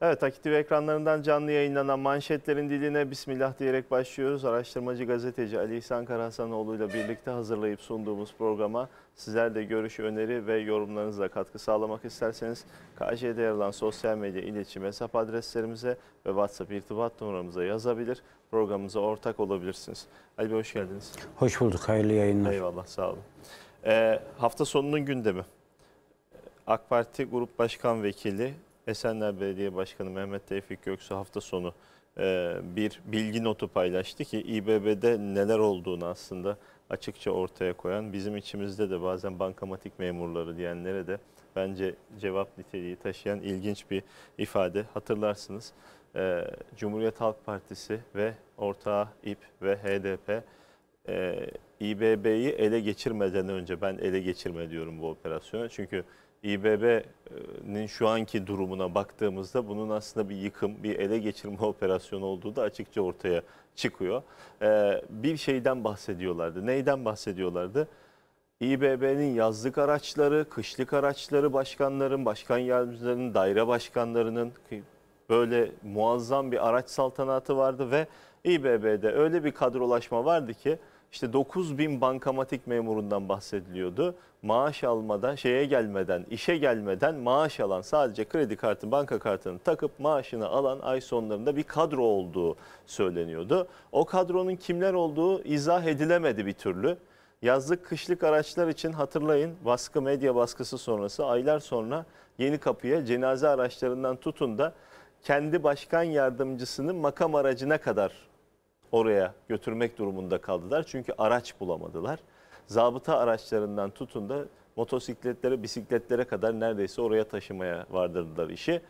Evet, Akit ekranlarından canlı yayınlanan manşetlerin diline bismillah diyerek başlıyoruz. Araştırmacı gazeteci Ali İhsan Karahasanoğlu ile birlikte hazırlayıp sunduğumuz programa sizler de görüş, öneri ve yorumlarınızla katkı sağlamak isterseniz KJ'de yer alan sosyal medya iletişim hesap adreslerimize ve WhatsApp irtibat numaramıza yazabilir. Programımıza ortak olabilirsiniz. Ali Bey hoş geldiniz. Hoş bulduk, hayırlı yayınlar. Eyvallah, sağ olun. Ee, hafta sonunun gündemi. Ee, AK Parti Grup Başkan Vekili Esenler Belediye Başkanı Mehmet Tevfik Göksu hafta sonu e, bir bilgi notu paylaştı ki İBB'de neler olduğunu aslında açıkça ortaya koyan bizim içimizde de bazen bankamatik memurları diyenlere de bence cevap niteliği taşıyan ilginç bir ifade. Hatırlarsınız e, Cumhuriyet Halk Partisi ve ortağı İP ve HDP e, İBB'yi ele geçirmeden önce ben ele geçirme diyorum bu operasyona çünkü İBB'nin şu anki durumuna baktığımızda bunun aslında bir yıkım, bir ele geçirme operasyonu olduğu da açıkça ortaya çıkıyor. Ee, bir şeyden bahsediyorlardı. Neyden bahsediyorlardı? İBB'nin yazlık araçları, kışlık araçları başkanların, başkan yardımcılarının, daire başkanlarının böyle muazzam bir araç saltanatı vardı ve İBB'de öyle bir kadrolaşma vardı ki işte 9 bin bankamatik memurundan bahsediliyordu. Maaş almadan, şeye gelmeden, işe gelmeden maaş alan sadece kredi kartı, banka kartını takıp maaşını alan ay sonlarında bir kadro olduğu söyleniyordu. O kadronun kimler olduğu izah edilemedi bir türlü. Yazlık kışlık araçlar için hatırlayın baskı medya baskısı sonrası aylar sonra yeni kapıya cenaze araçlarından tutun da kendi başkan yardımcısının makam aracına kadar oraya götürmek durumunda kaldılar. Çünkü araç bulamadılar. Zabıta araçlarından tutun da motosikletlere, bisikletlere kadar neredeyse oraya taşımaya vardırdılar işi.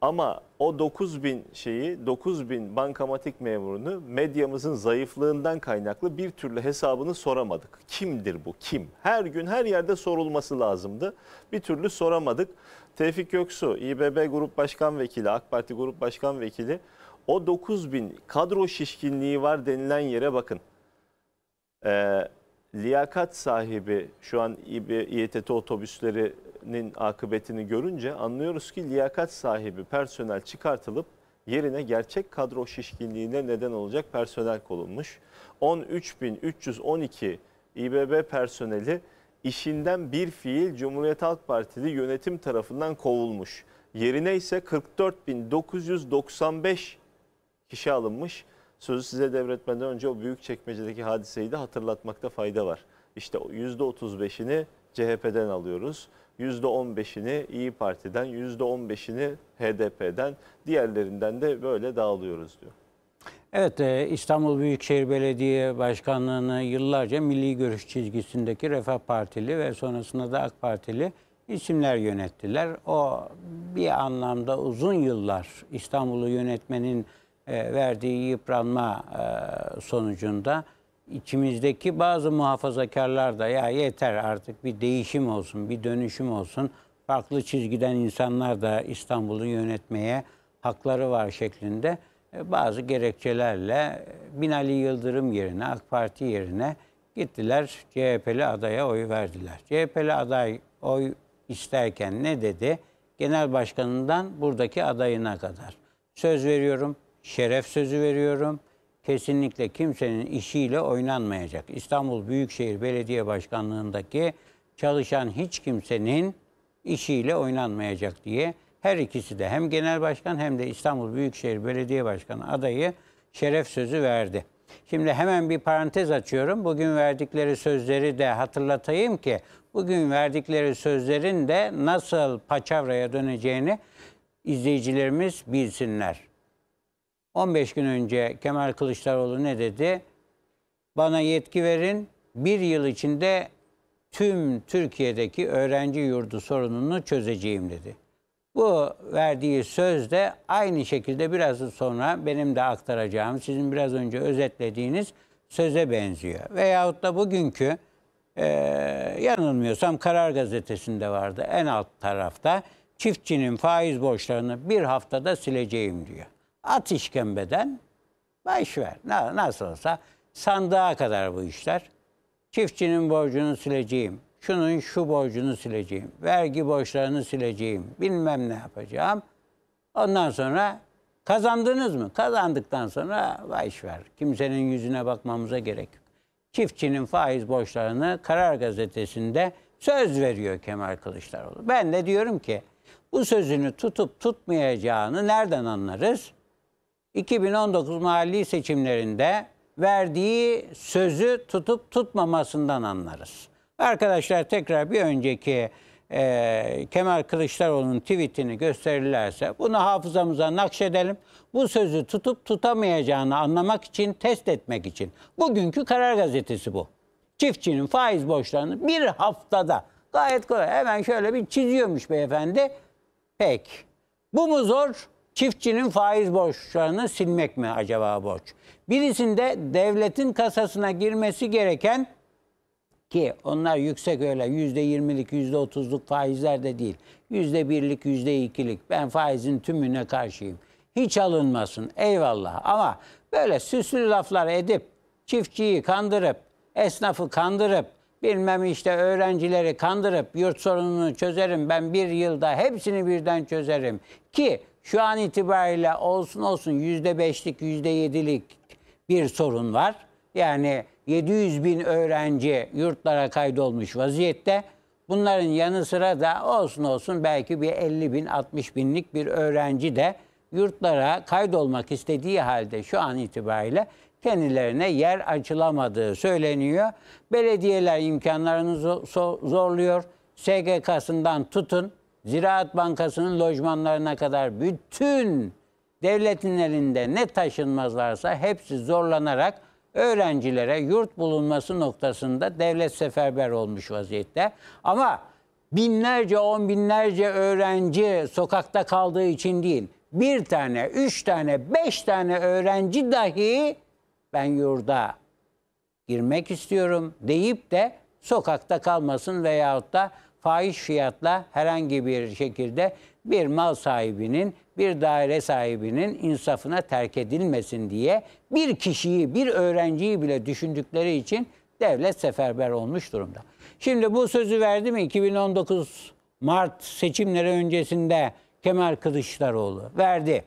Ama o 9 bin şeyi, 9 bin bankamatik memurunu medyamızın zayıflığından kaynaklı bir türlü hesabını soramadık. Kimdir bu? Kim? Her gün her yerde sorulması lazımdı. Bir türlü soramadık. Tevfik Göksu, İBB Grup Başkan Vekili, AK Parti Grup Başkan Vekili o 9 bin kadro şişkinliği var denilen yere bakın. Ee, liyakat sahibi şu an İETT otobüslerinin akıbetini görünce anlıyoruz ki liyakat sahibi personel çıkartılıp yerine gerçek kadro şişkinliğine neden olacak personel konulmuş. 13.312 İBB personeli işinden bir fiil Cumhuriyet Halk Partili yönetim tarafından kovulmuş. Yerine ise 44.995 kişi alınmış. Sözü size devretmeden önce o büyük çekmecedeki hadiseyi de hatırlatmakta fayda var. İşte %35'ini CHP'den alıyoruz. %15'ini İyi Parti'den, %15'ini HDP'den, diğerlerinden de böyle dağılıyoruz diyor. Evet, e, İstanbul Büyükşehir Belediye Başkanlığı'nı yıllarca milli görüş çizgisindeki Refah Partili ve sonrasında da AK Partili isimler yönettiler. O bir anlamda uzun yıllar İstanbul'u yönetmenin e, verdiği yıpranma e, sonucunda içimizdeki bazı muhafazakarlar da ya yeter artık bir değişim olsun, bir dönüşüm olsun. Farklı çizgiden insanlar da İstanbul'u yönetmeye hakları var şeklinde e, bazı gerekçelerle Binali Yıldırım yerine, AK Parti yerine gittiler CHP'li adaya oy verdiler. CHP'li aday oy isterken ne dedi? Genel başkanından buradaki adayına kadar. Söz veriyorum şeref sözü veriyorum. Kesinlikle kimsenin işiyle oynanmayacak. İstanbul Büyükşehir Belediye Başkanlığındaki çalışan hiç kimsenin işiyle oynanmayacak diye her ikisi de hem genel başkan hem de İstanbul Büyükşehir Belediye Başkanı adayı şeref sözü verdi. Şimdi hemen bir parantez açıyorum. Bugün verdikleri sözleri de hatırlatayım ki bugün verdikleri sözlerin de nasıl paçavraya döneceğini izleyicilerimiz bilsinler. 15 gün önce Kemal Kılıçdaroğlu ne dedi? Bana yetki verin. Bir yıl içinde tüm Türkiye'deki öğrenci yurdu sorununu çözeceğim dedi. Bu verdiği söz de aynı şekilde biraz sonra benim de aktaracağım, sizin biraz önce özetlediğiniz söze benziyor. Veyahut da bugünkü e, yanılmıyorsam Karar Gazetesi'nde vardı en alt tarafta çiftçinin faiz borçlarını bir haftada sileceğim diyor. At işkembeden, baş ver. Nasıl olsa sandığa kadar bu işler. Çiftçinin borcunu sileceğim, şunun şu borcunu sileceğim, vergi borçlarını sileceğim, bilmem ne yapacağım. Ondan sonra kazandınız mı? Kazandıktan sonra baş ver. Kimsenin yüzüne bakmamıza gerek yok. Çiftçinin faiz borçlarını Karar Gazetesi'nde söz veriyor Kemal Kılıçdaroğlu. Ben de diyorum ki bu sözünü tutup tutmayacağını nereden anlarız? 2019 mahalli seçimlerinde verdiği sözü tutup tutmamasından anlarız. Arkadaşlar tekrar bir önceki e, Kemal Kılıçdaroğlu'nun tweetini gösterirlerse bunu hafızamıza nakşedelim. Bu sözü tutup tutamayacağını anlamak için, test etmek için. Bugünkü Karar Gazetesi bu. Çiftçinin faiz borçlarını bir haftada gayet kolay. Hemen şöyle bir çiziyormuş beyefendi. Pek. Bu mu zor? Çiftçinin faiz borçlarını silmek mi acaba borç? Birisinde devletin kasasına girmesi gereken ki onlar yüksek öyle yüzde yirmilik yüzde otuzluk faizler de değil. Yüzde birlik yüzde ikilik ben faizin tümüne karşıyım. Hiç alınmasın eyvallah ama böyle süslü laflar edip çiftçiyi kandırıp esnafı kandırıp bilmem işte öğrencileri kandırıp yurt sorununu çözerim ben bir yılda hepsini birden çözerim ki şu an itibariyle olsun olsun yüzde beşlik, yüzde yedilik bir sorun var. Yani 700 bin öğrenci yurtlara kaydolmuş vaziyette. Bunların yanı sıra da olsun olsun belki bir 50 bin, 60 binlik bir öğrenci de yurtlara kaydolmak istediği halde şu an itibariyle kendilerine yer açılamadığı söyleniyor. Belediyeler imkanlarını zorluyor. SGK'sından tutun Ziraat Bankası'nın lojmanlarına kadar bütün devletin elinde ne taşınmazlarsa hepsi zorlanarak öğrencilere yurt bulunması noktasında devlet seferber olmuş vaziyette. Ama binlerce, on binlerce öğrenci sokakta kaldığı için değil, bir tane, üç tane, beş tane öğrenci dahi ben yurda girmek istiyorum deyip de sokakta kalmasın veyahut da faiz fiyatla herhangi bir şekilde bir mal sahibinin, bir daire sahibinin insafına terk edilmesin diye bir kişiyi, bir öğrenciyi bile düşündükleri için devlet seferber olmuş durumda. Şimdi bu sözü verdi mi 2019 Mart seçimleri öncesinde Kemal Kılıçdaroğlu verdi.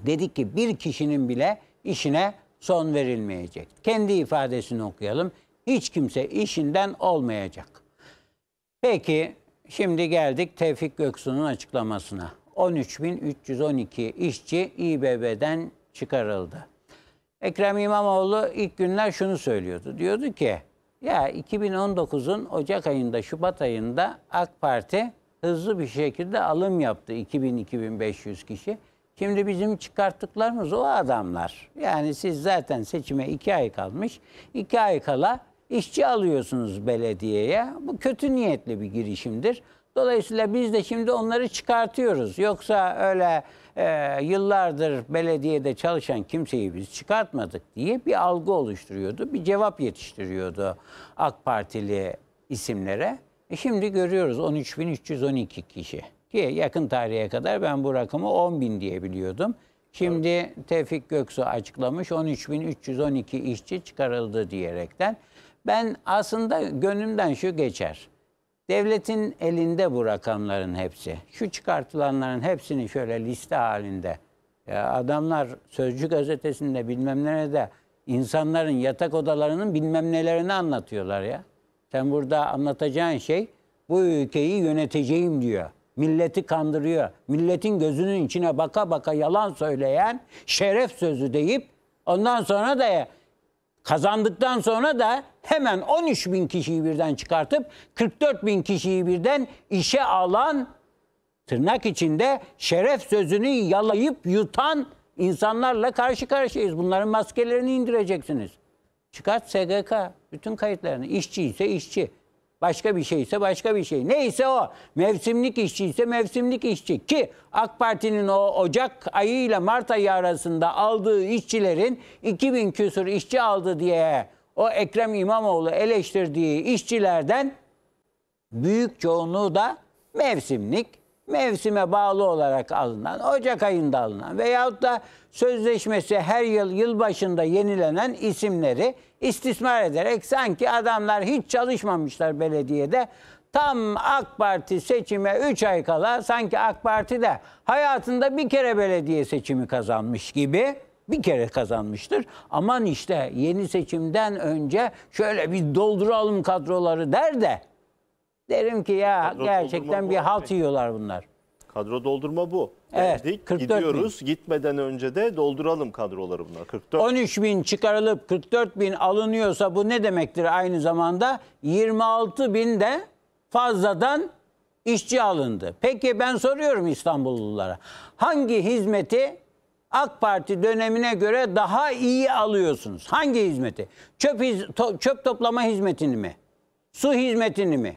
Dedik ki bir kişinin bile işine son verilmeyecek. Kendi ifadesini okuyalım. Hiç kimse işinden olmayacak. Peki şimdi geldik Tevfik Göksu'nun açıklamasına. 13.312 işçi İBB'den çıkarıldı. Ekrem İmamoğlu ilk günler şunu söylüyordu. Diyordu ki ya 2019'un Ocak ayında, Şubat ayında AK Parti hızlı bir şekilde alım yaptı 2000-2500 kişi. Şimdi bizim çıkarttıklarımız o adamlar. Yani siz zaten seçime iki ay kalmış. iki ay kala işçi alıyorsunuz belediyeye. Bu kötü niyetli bir girişimdir. Dolayısıyla biz de şimdi onları çıkartıyoruz. Yoksa öyle e, yıllardır belediyede çalışan kimseyi biz çıkartmadık diye bir algı oluşturuyordu. Bir cevap yetiştiriyordu AK Partili isimlere. E şimdi görüyoruz 13.312 kişi. Ki yakın tarihe kadar ben bu rakamı 10.000 diye biliyordum. Şimdi Tevfik Göksu açıklamış 13.312 işçi çıkarıldı diyerekten. Ben aslında gönlümden şu geçer. Devletin elinde bu rakamların hepsi. Şu çıkartılanların hepsini şöyle liste halinde. Ya adamlar Sözcü gazetesinde bilmem nerede insanların yatak odalarının bilmem nelerini anlatıyorlar ya. Sen burada anlatacağın şey bu ülkeyi yöneteceğim diyor. Milleti kandırıyor. Milletin gözünün içine baka baka yalan söyleyen şeref sözü deyip ondan sonra da kazandıktan sonra da hemen 13 bin kişiyi birden çıkartıp 44 bin kişiyi birden işe alan tırnak içinde şeref sözünü yalayıp yutan insanlarla karşı karşıyayız. Bunların maskelerini indireceksiniz. Çıkart SGK bütün kayıtlarını. İşçi ise işçi. Başka bir şey ise başka bir şey. Neyse o. Mevsimlik işçi ise mevsimlik işçi. Ki AK Parti'nin o Ocak ayı ile Mart ayı arasında aldığı işçilerin 2000 küsur işçi aldı diye o Ekrem İmamoğlu eleştirdiği işçilerden büyük çoğunluğu da mevsimlik, mevsime bağlı olarak alınan, Ocak ayında alınan veyahut da sözleşmesi her yıl yılbaşında yenilenen isimleri istismar ederek sanki adamlar hiç çalışmamışlar belediyede. Tam AK Parti seçime 3 ay kala sanki AK Parti de hayatında bir kere belediye seçimi kazanmış gibi bir kere kazanmıştır. Aman işte yeni seçimden önce şöyle bir dolduralım kadroları der de derim ki ya Kadro gerçekten bir halt yiyorlar bunlar. Kadro doldurma bu. Evet, Dedik, 44 gidiyoruz. Bin. Gitmeden önce de dolduralım kadroları bunlar. 44. 13 bin çıkarılıp 44 bin alınıyorsa bu ne demektir aynı zamanda? 26 bin de fazladan işçi alındı. Peki ben soruyorum İstanbullulara. Hangi hizmeti AK Parti dönemine göre daha iyi alıyorsunuz. Hangi hizmeti? Çöp, hiz, to, çöp toplama hizmetini mi? Su hizmetini mi?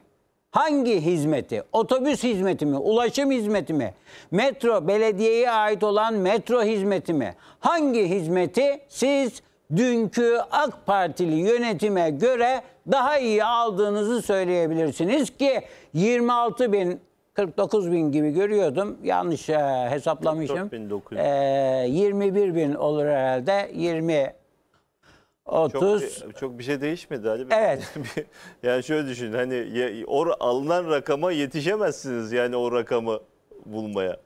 Hangi hizmeti? Otobüs hizmeti mi? Ulaşım hizmeti mi? Metro, belediyeye ait olan metro hizmeti mi? Hangi hizmeti siz dünkü AK Partili yönetime göre daha iyi aldığınızı söyleyebilirsiniz ki 26 bin 49 bin gibi görüyordum. Yanlış e, hesaplamışım. E, 21 bin olur herhalde. 20 30 çok, çok bir şey değişmedi Ali Bey. Evet. yani şöyle düşün hani or alınan rakama yetişemezsiniz yani o rakamı bulmaya.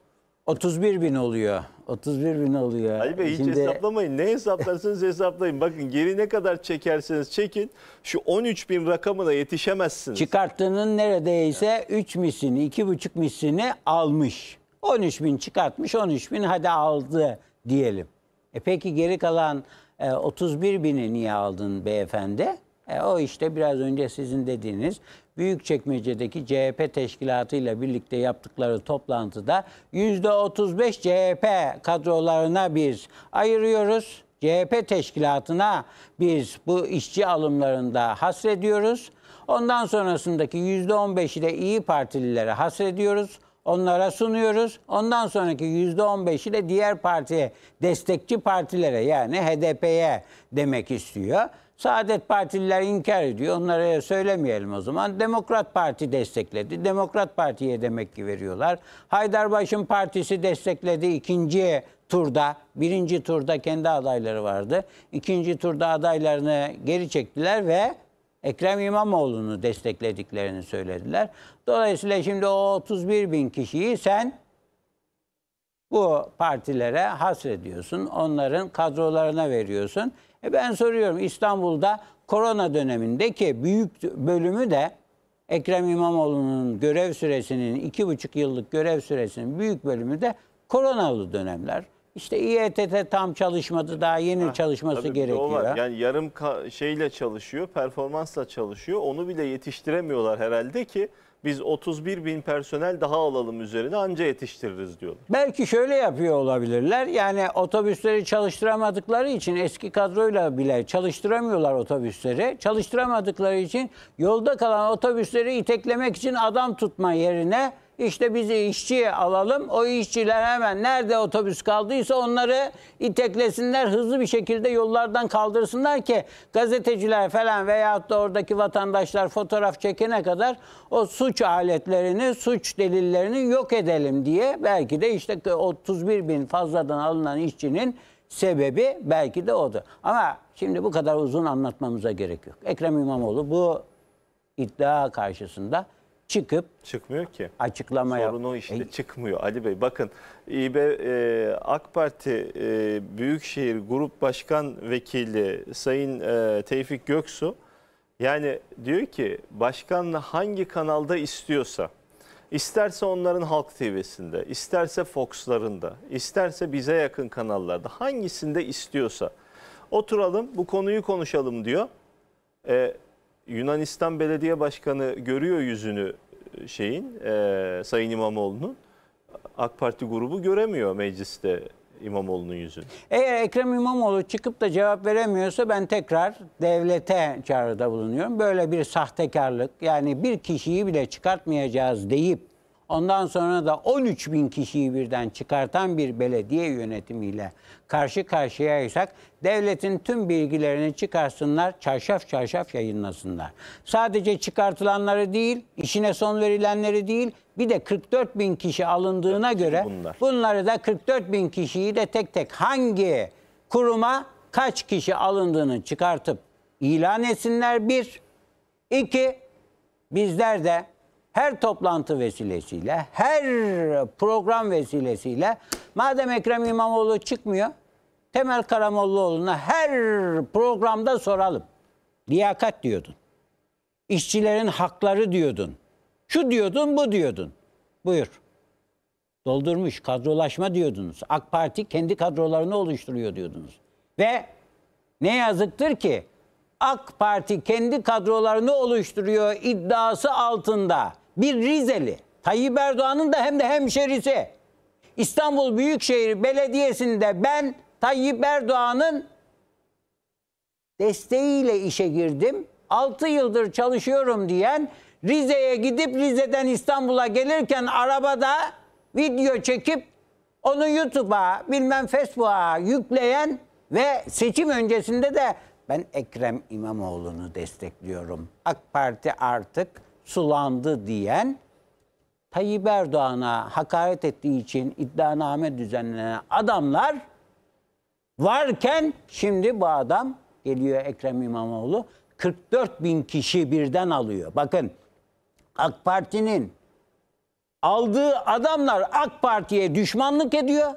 31 bin oluyor. 31 bin oluyor. Ali Bey Şimdi... hiç hesaplamayın. Ne hesaplarsanız hesaplayın. Bakın geri ne kadar çekerseniz çekin. Şu 13 bin rakamına yetişemezsiniz. Çıkarttığının neredeyse 3 misini, 2,5 misini almış. 13 bin çıkartmış, 13 bin hadi aldı diyelim. E peki geri kalan 31 e, bini niye aldın beyefendi? E o işte biraz önce sizin dediğiniz Büyükçekmece'deki CHP ile birlikte yaptıkları toplantıda %35 CHP kadrolarına biz ayırıyoruz. CHP teşkilatına biz bu işçi alımlarında hasrediyoruz. Ondan sonrasındaki %15'i de İyi Partililere hasrediyoruz. Onlara sunuyoruz. Ondan sonraki %15'i de diğer partiye, destekçi partilere yani HDP'ye demek istiyor. Saadet Partililer inkar ediyor. Onlara söylemeyelim o zaman. Demokrat Parti destekledi. Demokrat Parti'ye demek ki veriyorlar. Haydarbaş'ın partisi destekledi ikinci turda. Birinci turda kendi adayları vardı. İkinci turda adaylarını geri çektiler ve Ekrem İmamoğlu'nu desteklediklerini söylediler. Dolayısıyla şimdi o 31 bin kişiyi sen bu partilere hasrediyorsun. Onların kadrolarına veriyorsun. E ben soruyorum İstanbul'da korona dönemindeki büyük bölümü de Ekrem İmamoğlu'nun görev süresinin, iki buçuk yıllık görev süresinin büyük bölümü de koronalı dönemler. İşte İETT tam çalışmadı daha yeni ha, çalışması tabii gerekiyor. Var. Yani yarım şeyle çalışıyor, performansla çalışıyor. Onu bile yetiştiremiyorlar herhalde ki biz 31 bin personel daha alalım üzerine anca yetiştiririz diyorlar. Belki şöyle yapıyor olabilirler. Yani otobüsleri çalıştıramadıkları için eski kadroyla bile çalıştıramıyorlar otobüsleri. Çalıştıramadıkları için yolda kalan otobüsleri iteklemek için adam tutma yerine işte bizi işçiye alalım. O işçiler hemen nerede otobüs kaldıysa onları iteklesinler, hızlı bir şekilde yollardan kaldırsınlar ki gazeteciler falan veyahut da oradaki vatandaşlar fotoğraf çekene kadar o suç aletlerini, suç delillerini yok edelim diye belki de işte 31 bin fazladan alınan işçinin sebebi belki de odur. Ama şimdi bu kadar uzun anlatmamıza gerek yok. Ekrem İmamoğlu bu iddia karşısında çıkıp çıkmıyor ki. Açıklama sorunu işte e, çıkmıyor Ali Bey. Bakın İB e, AK Parti e, Büyükşehir Grup Başkan Vekili Sayın e, Tevfik Göksu yani diyor ki başkanla hangi kanalda istiyorsa İsterse onların Halk TV'sinde, isterse Fox'larında, isterse bize yakın kanallarda hangisinde istiyorsa oturalım bu konuyu konuşalım diyor. Ee, Yunanistan Belediye Başkanı görüyor yüzünü e, şeyin e, Sayın İmamoğlu'nun. AK Parti grubu göremiyor mecliste İmamoğlu'nun yüzünü. Eğer Ekrem İmamoğlu çıkıp da cevap veremiyorsa ben tekrar devlete çağrıda bulunuyorum. Böyle bir sahtekarlık yani bir kişiyi bile çıkartmayacağız deyip Ondan sonra da 13 bin kişiyi birden çıkartan bir belediye yönetimiyle karşı karşıyaysak devletin tüm bilgilerini çıkarsınlar, çarşaf çarşaf yayınlasınlar. Sadece çıkartılanları değil, işine son verilenleri değil, bir de 44 bin kişi alındığına göre bunlar. bunları da 44 bin kişiyi de tek tek hangi kuruma kaç kişi alındığını çıkartıp ilan etsinler bir. iki bizler de her toplantı vesilesiyle, her program vesilesiyle madem Ekrem İmamoğlu çıkmıyor, Temel Karamollaoğlu'na her programda soralım. Liyakat diyordun. İşçilerin hakları diyordun. Şu diyordun, bu diyordun. Buyur. Doldurmuş, kadrolaşma diyordunuz. AK Parti kendi kadrolarını oluşturuyor diyordunuz. Ve ne yazıktır ki AK Parti kendi kadrolarını oluşturuyor iddiası altında bir Rizeli. Tayyip Erdoğan'ın da hem de hemşerisi. İstanbul Büyükşehir Belediyesi'nde ben Tayyip Erdoğan'ın desteğiyle işe girdim. 6 yıldır çalışıyorum diyen Rize'ye gidip Rize'den İstanbul'a gelirken arabada video çekip onu YouTube'a bilmem Facebook'a yükleyen ve seçim öncesinde de ben Ekrem İmamoğlu'nu destekliyorum. AK Parti artık sulandı diyen Tayyip Erdoğan'a hakaret ettiği için iddianame düzenlenen adamlar varken şimdi bu adam geliyor Ekrem İmamoğlu 44 bin kişi birden alıyor. Bakın AK Parti'nin aldığı adamlar AK Parti'ye düşmanlık ediyor.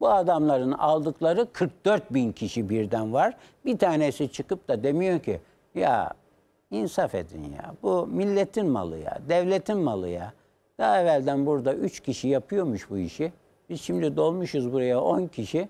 Bu adamların aldıkları 44 bin kişi birden var. Bir tanesi çıkıp da demiyor ki ya İnsaf edin ya. Bu milletin malı ya. Devletin malı ya. Daha evvelden burada üç kişi yapıyormuş bu işi. Biz şimdi dolmuşuz buraya on kişi.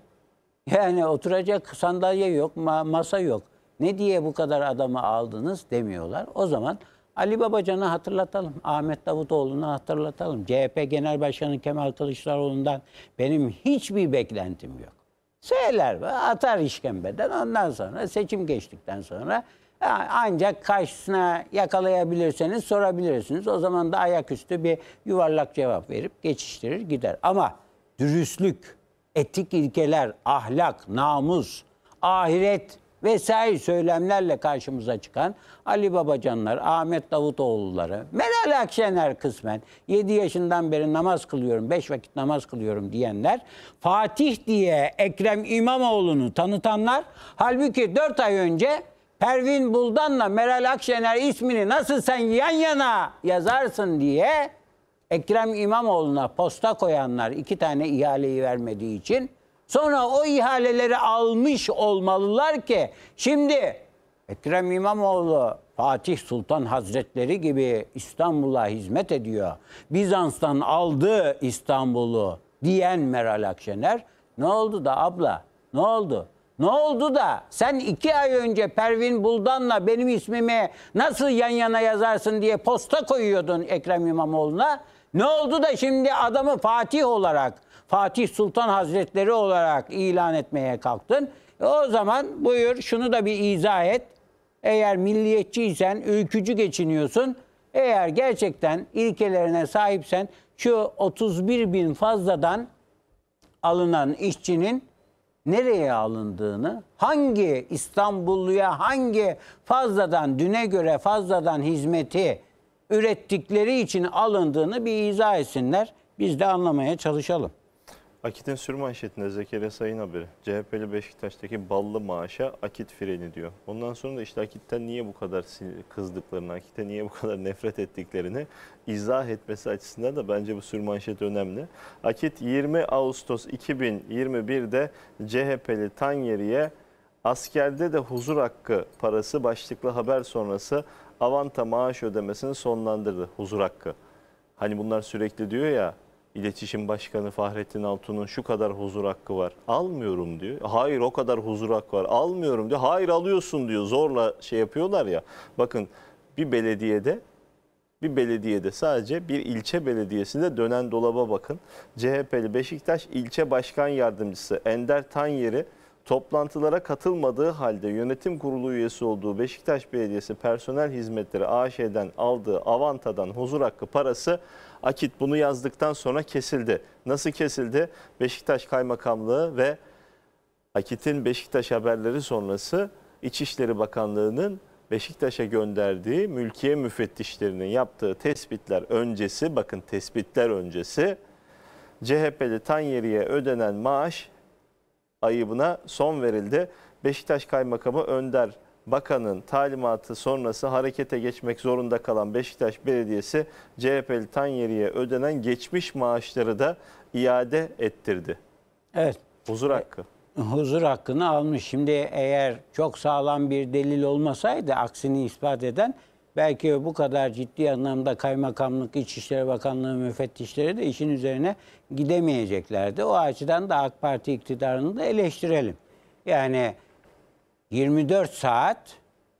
Yani oturacak sandalye yok, ma masa yok. Ne diye bu kadar adamı aldınız demiyorlar. O zaman Ali Babacan'ı hatırlatalım. Ahmet Davutoğlu'nu hatırlatalım. CHP Genel Başkanı Kemal Kılıçdaroğlu'ndan benim hiçbir beklentim yok. Söyler ve atar işkembeden. Ondan sonra seçim geçtikten sonra ancak karşısına yakalayabilirseniz sorabilirsiniz. O zaman da ayaküstü bir yuvarlak cevap verip geçiştirir gider. Ama dürüstlük, etik ilkeler, ahlak, namus, ahiret vesaire söylemlerle karşımıza çıkan Ali Babacanlar, Ahmet Davutoğulları, Meral Akşener kısmen 7 yaşından beri namaz kılıyorum, 5 vakit namaz kılıyorum diyenler, Fatih diye Ekrem İmamoğlu'nu tanıtanlar halbuki 4 ay önce Pervin Buldan'la Meral Akşener ismini nasıl sen yan yana yazarsın diye Ekrem İmamoğlu'na posta koyanlar iki tane ihaleyi vermediği için sonra o ihaleleri almış olmalılar ki şimdi Ekrem İmamoğlu Fatih Sultan Hazretleri gibi İstanbul'a hizmet ediyor. Bizans'tan aldı İstanbul'u diyen Meral Akşener ne oldu da abla ne oldu? Ne oldu da sen iki ay önce Pervin Buldan'la benim ismimi nasıl yan yana yazarsın diye posta koyuyordun Ekrem İmamoğlu'na. Ne oldu da şimdi adamı Fatih olarak, Fatih Sultan Hazretleri olarak ilan etmeye kalktın? E o zaman buyur şunu da bir izah et. Eğer milliyetçiysen, ülkücü geçiniyorsun. Eğer gerçekten ilkelerine sahipsen şu 31 bin fazladan alınan işçinin nereye alındığını, hangi İstanbulluya hangi fazladan düne göre fazladan hizmeti ürettikleri için alındığını bir izah etsinler. Biz de anlamaya çalışalım. Akit'in sürmanşetinde Zekeriya Sayın haberi. CHP'li Beşiktaş'taki ballı maaşa Akit freni diyor. Ondan sonra da işte Akit'ten niye bu kadar kızdıklarını, Akit'e niye bu kadar nefret ettiklerini izah etmesi açısından da bence bu sürmanşet önemli. Akit 20 Ağustos 2021'de CHP'li Tanyeri'ye askerde de huzur hakkı parası başlıklı haber sonrası avanta maaş ödemesini sonlandırdı huzur hakkı. Hani bunlar sürekli diyor ya İletişim Başkanı Fahrettin Altun'un şu kadar huzur hakkı var. Almıyorum diyor. Hayır o kadar huzur hakkı var. Almıyorum diyor. Hayır alıyorsun diyor. Zorla şey yapıyorlar ya. Bakın bir belediyede bir belediyede sadece bir ilçe belediyesinde dönen dolaba bakın. CHP'li Beşiktaş ilçe başkan yardımcısı Ender Tanyer'i toplantılara katılmadığı halde yönetim kurulu üyesi olduğu Beşiktaş Belediyesi Personel Hizmetleri AŞ'den aldığı avantadan huzur hakkı parası Akit bunu yazdıktan sonra kesildi. Nasıl kesildi? Beşiktaş Kaymakamlığı ve Akit'in Beşiktaş haberleri sonrası İçişleri Bakanlığı'nın Beşiktaş'a gönderdiği mülkiye müfettişlerinin yaptığı tespitler öncesi, bakın tespitler öncesi CHP'li Tanyeri'ye ödenen maaş ayıbına son verildi. Beşiktaş Kaymakamı Önder bakanın talimatı sonrası harekete geçmek zorunda kalan Beşiktaş Belediyesi CHP'li Tanyeri'ye ödenen geçmiş maaşları da iade ettirdi. Evet. Huzur hakkı. E, huzur hakkını almış. Şimdi eğer çok sağlam bir delil olmasaydı aksini ispat eden belki bu kadar ciddi anlamda kaymakamlık, İçişleri Bakanlığı müfettişleri de işin üzerine gidemeyeceklerdi. O açıdan da AK Parti iktidarını da eleştirelim. Yani 24 saat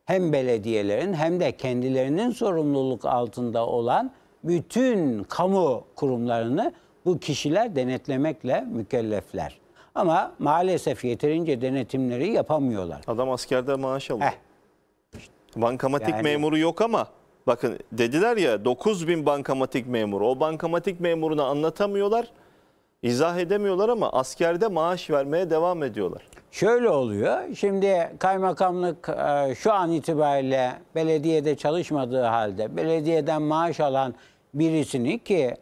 hem belediyelerin hem de kendilerinin sorumluluk altında olan bütün kamu kurumlarını bu kişiler denetlemekle mükellefler. Ama maalesef yeterince denetimleri yapamıyorlar. Adam askerde maaş alıyor. Heh. Bankamatik yani, memuru yok ama bakın dediler ya 9 bin bankamatik memuru. O bankamatik memurunu anlatamıyorlar izah edemiyorlar ama askerde maaş vermeye devam ediyorlar. Şöyle oluyor. Şimdi kaymakamlık e, şu an itibariyle belediyede çalışmadığı halde belediyeden maaş alan birisini ki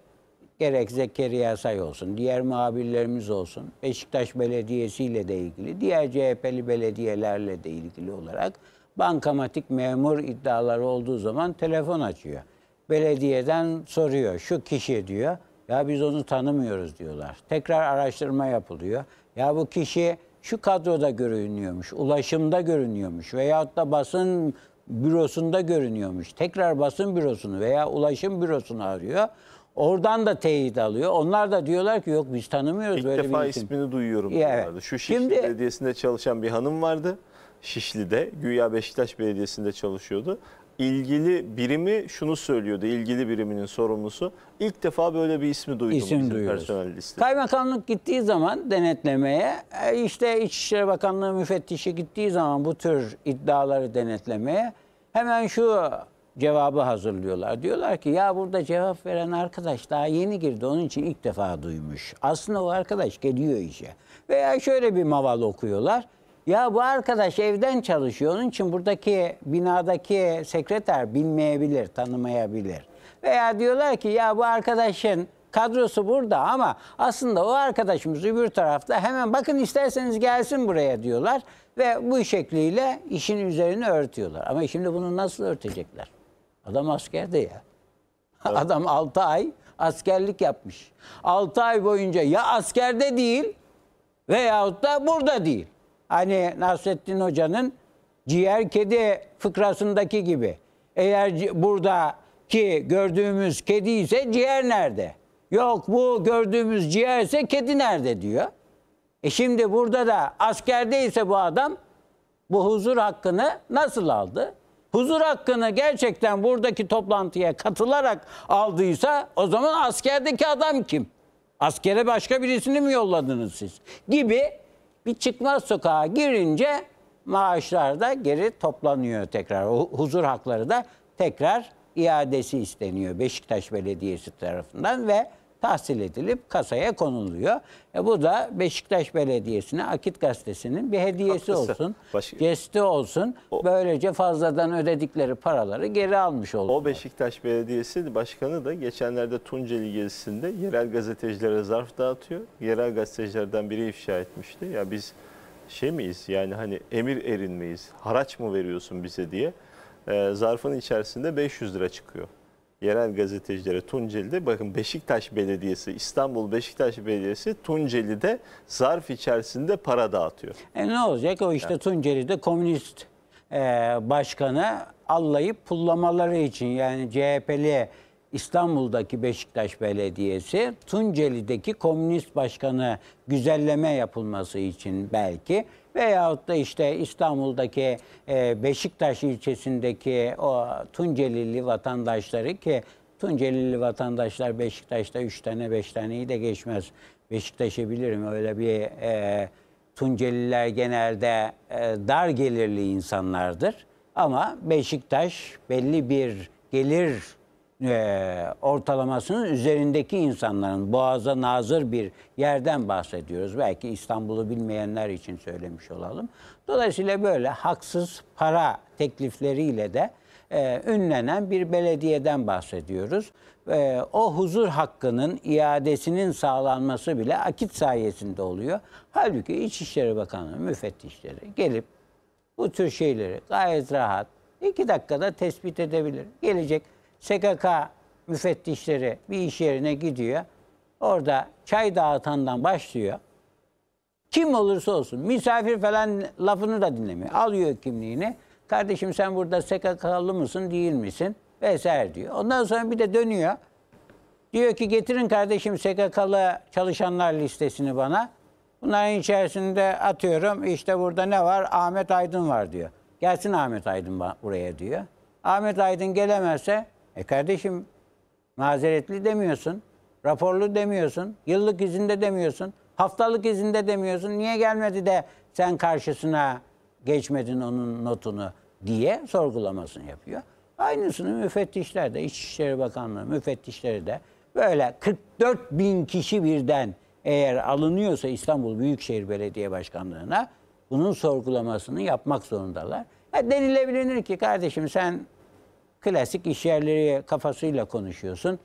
gerek Zekeriya Say olsun, diğer muhabirlerimiz olsun, Beşiktaş Belediyesi ile de ilgili, diğer CHP'li belediyelerle de ilgili olarak bankamatik memur iddiaları olduğu zaman telefon açıyor. Belediyeden soruyor, şu kişi diyor, ya biz onu tanımıyoruz diyorlar. Tekrar araştırma yapılıyor. Ya bu kişi şu kadroda görünüyormuş, ulaşımda görünüyormuş veyahut da basın bürosunda görünüyormuş. Tekrar basın bürosunu veya ulaşım bürosunu arıyor. Oradan da teyit alıyor. Onlar da diyorlar ki yok biz tanımıyoruz. İlk böyle defa bir isim. ismini duyuyorum. Evet. Şu Şişli Şimdi, Belediyesi'nde çalışan bir hanım vardı. Şişli'de. Güya Beşiktaş Belediyesi'nde çalışıyordu ilgili birimi şunu söylüyordu ilgili biriminin sorumlusu. İlk defa böyle bir ismi duydum. İsim duyuyoruz. Kaymakamlık gittiği zaman denetlemeye e, işte İçişleri Bakanlığı müfettişi gittiği zaman bu tür iddiaları denetlemeye hemen şu cevabı hazırlıyorlar. Diyorlar ki ya burada cevap veren arkadaş daha yeni girdi onun için ilk defa duymuş. Aslında o arkadaş geliyor işe. Veya şöyle bir maval okuyorlar. Ya bu arkadaş evden çalışıyor. Onun için buradaki binadaki sekreter bilmeyebilir, tanımayabilir. Veya diyorlar ki ya bu arkadaşın kadrosu burada ama aslında o arkadaşımız öbür tarafta hemen bakın isterseniz gelsin buraya diyorlar ve bu şekliyle işin üzerine örtüyorlar. Ama şimdi bunu nasıl örtecekler? Adam askerde ya. Adam 6 ay askerlik yapmış. 6 ay boyunca ya askerde değil veyahut da burada değil. Hani Nasrettin Hoca'nın ciğer kedi fıkrasındaki gibi. Eğer burada ki gördüğümüz kedi ise ciğer nerede? Yok bu gördüğümüz ciğer ise kedi nerede diyor. E şimdi burada da askerdeyse bu adam bu huzur hakkını nasıl aldı? Huzur hakkını gerçekten buradaki toplantıya katılarak aldıysa o zaman askerdeki adam kim? Askere başka birisini mi yolladınız siz? Gibi bir çıkmaz sokağa girince maaşlar da geri toplanıyor tekrar. O huzur hakları da tekrar iadesi isteniyor Beşiktaş Belediyesi tarafından ve tahsil edilip kasaya konuluyor. E bu da Beşiktaş Belediyesi'ne Akit Gazetesi'nin bir hediyesi Haklısın. olsun, Başka... gesti olsun. O... Böylece fazladan ödedikleri paraları geri almış olur. O Beşiktaş Belediyesi Başkanı da geçenlerde Tunceli gezisinde yerel gazetecilere zarf dağıtıyor. Yerel gazetecilerden biri ifşa etmişti. Ya biz şey miyiz yani hani emir erin miyiz, haraç mı veriyorsun bize diye. E, zarfın içerisinde 500 lira çıkıyor yerel gazetecilere Tunceli'de bakın Beşiktaş Belediyesi, İstanbul Beşiktaş Belediyesi Tunceli'de zarf içerisinde para dağıtıyor. E ne olacak? O işte yani. Tunceli'de komünist e, başkanı allayıp pullamaları için yani CHP'li İstanbul'daki Beşiktaş Belediyesi Tunceli'deki komünist başkanı güzelleme yapılması için belki Veyahut da işte İstanbul'daki e, Beşiktaş ilçesindeki o Tuncelili vatandaşları ki Tuncelili vatandaşlar Beşiktaş'ta 3 tane 5 taneyi de geçmez. Beşiktaş'ı bilirim öyle bir e, Tunceliler genelde e, dar gelirli insanlardır. Ama Beşiktaş belli bir gelir e, ortalamasının üzerindeki insanların boğaza nazır bir yerden bahsediyoruz. Belki İstanbul'u bilmeyenler için söylemiş olalım. Dolayısıyla böyle haksız para teklifleriyle de e, ünlenen bir belediyeden bahsediyoruz. E, o huzur hakkının iadesinin sağlanması bile akit sayesinde oluyor. Halbuki İçişleri Bakanlığı müfettişleri gelip bu tür şeyleri gayet rahat iki dakikada tespit edebilir. Gelecek SKK müfettişleri bir iş yerine gidiyor. Orada çay dağıtandan başlıyor. Kim olursa olsun misafir falan lafını da dinlemiyor. Alıyor kimliğini. Kardeşim sen burada SKK'lı mısın değil misin? Vesaire diyor. Ondan sonra bir de dönüyor. Diyor ki getirin kardeşim SKK'lı çalışanlar listesini bana. Bunların içerisinde atıyorum işte burada ne var? Ahmet Aydın var diyor. Gelsin Ahmet Aydın buraya diyor. Ahmet Aydın gelemezse e kardeşim mazeretli demiyorsun, raporlu demiyorsun, yıllık izinde demiyorsun, haftalık izinde demiyorsun. Niye gelmedi de sen karşısına geçmedin onun notunu diye sorgulamasını yapıyor. Aynısını müfettişler de, İçişleri Bakanlığı müfettişleri de böyle 44 bin kişi birden eğer alınıyorsa İstanbul Büyükşehir Belediye Başkanlığı'na bunun sorgulamasını yapmak zorundalar. Ya denilebilir ki kardeşim sen Klasik iş yerleri kafasıyla konuşuyorsun.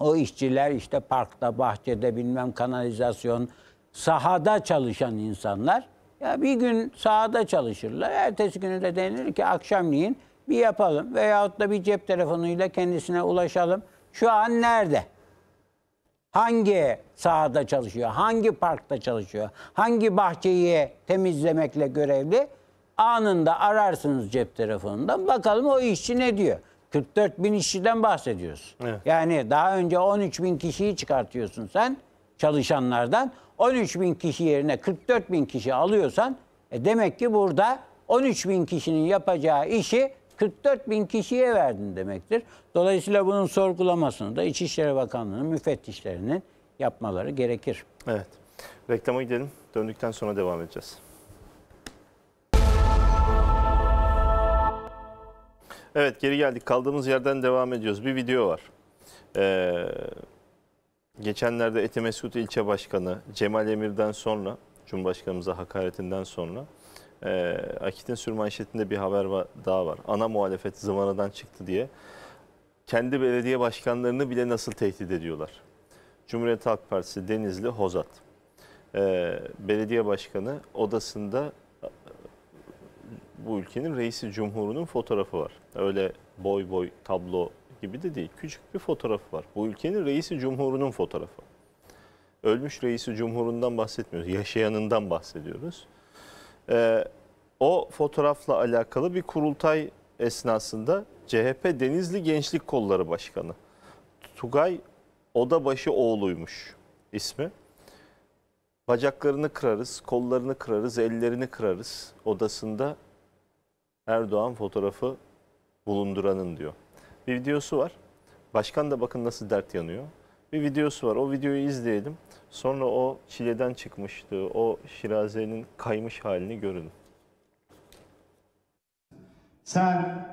O işçiler işte parkta, bahçede bilmem kanalizasyon, sahada çalışan insanlar. Ya bir gün sahada çalışırlar. Ertesi günü de denir ki akşamleyin bir yapalım veyahut da bir cep telefonuyla kendisine ulaşalım. Şu an nerede? Hangi sahada çalışıyor? Hangi parkta çalışıyor? Hangi bahçeyi temizlemekle görevli? Anında ararsınız cep telefonundan bakalım o işçi ne diyor. 44 bin işçiden bahsediyoruz. Evet. Yani daha önce 13 bin kişiyi çıkartıyorsun sen çalışanlardan. 13 bin kişi yerine 44 bin kişi alıyorsan e demek ki burada 13 bin kişinin yapacağı işi 44 bin kişiye verdin demektir. Dolayısıyla bunun sorgulamasını da İçişleri Bakanlığı'nın müfettişlerinin yapmaları gerekir. Evet. Reklama gidelim. Döndükten sonra devam edeceğiz. Evet geri geldik. Kaldığımız yerden devam ediyoruz. Bir video var. Ee, geçenlerde Etimesgut ilçe başkanı Cemal Emir'den sonra, Cumhurbaşkanımıza hakaretinden sonra e, Akit'in sürmanşetinde bir haber var, daha var. Ana muhalefet zıvanadan çıktı diye. Kendi belediye başkanlarını bile nasıl tehdit ediyorlar? Cumhuriyet Halk Partisi Denizli Hozat. Ee, belediye başkanı odasında bu ülkenin reisi cumhurunun fotoğrafı var. Öyle boy boy tablo gibi de değil. Küçük bir fotoğrafı var. Bu ülkenin reisi cumhurunun fotoğrafı. Ölmüş reisi cumhurundan bahsetmiyoruz. Yaşayanından bahsediyoruz. Ee, o fotoğrafla alakalı bir kurultay esnasında CHP Denizli Gençlik Kolları Başkanı Tugay Odabaşı oğluymuş ismi. Bacaklarını kırarız, kollarını kırarız, ellerini kırarız odasında Erdoğan fotoğrafı bulunduranın diyor. Bir videosu var. Başkan da bakın nasıl dert yanıyor. Bir videosu var. O videoyu izleyelim. Sonra o çileden çıkmıştı. O Şiraze'nin kaymış halini görelim. Sen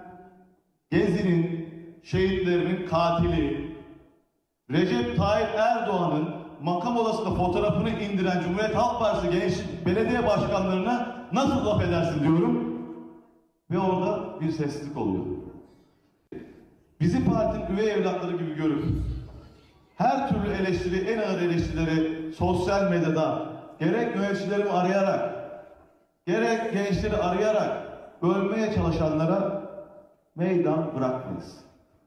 Gezi'nin, şehitlerinin katili, Recep Tayyip Erdoğan'ın makam odasında fotoğrafını indiren Cumhuriyet Halk Partisi Gençlik Belediye Başkanlarına nasıl laf edersin diyorum. Ve orada bir sessizlik oluyor. Bizi partinin üvey evlatları gibi görüp her türlü eleştiri, en ağır eleştirileri sosyal medyada gerek mühendislerimi arayarak, gerek gençleri arayarak bölmeye çalışanlara meydan bırakmayız.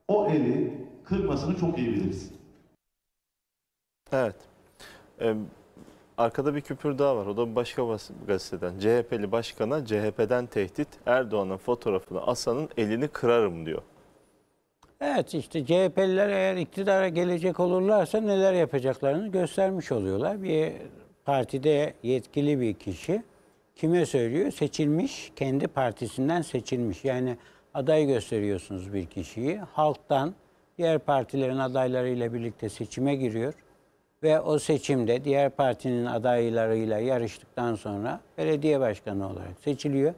O eli kırmasını çok iyi biliriz. Evet. Ee, Arkada bir küpür daha var. O da başka gazeteden. CHP'li başkana CHP'den tehdit Erdoğan'ın fotoğrafını asanın elini kırarım diyor. Evet işte CHP'liler eğer iktidara gelecek olurlarsa neler yapacaklarını göstermiş oluyorlar. Bir partide yetkili bir kişi kime söylüyor? Seçilmiş, kendi partisinden seçilmiş. Yani aday gösteriyorsunuz bir kişiyi. Halktan diğer partilerin adaylarıyla birlikte seçime giriyor ve o seçimde diğer partinin adaylarıyla yarıştıktan sonra belediye başkanı olarak seçiliyor.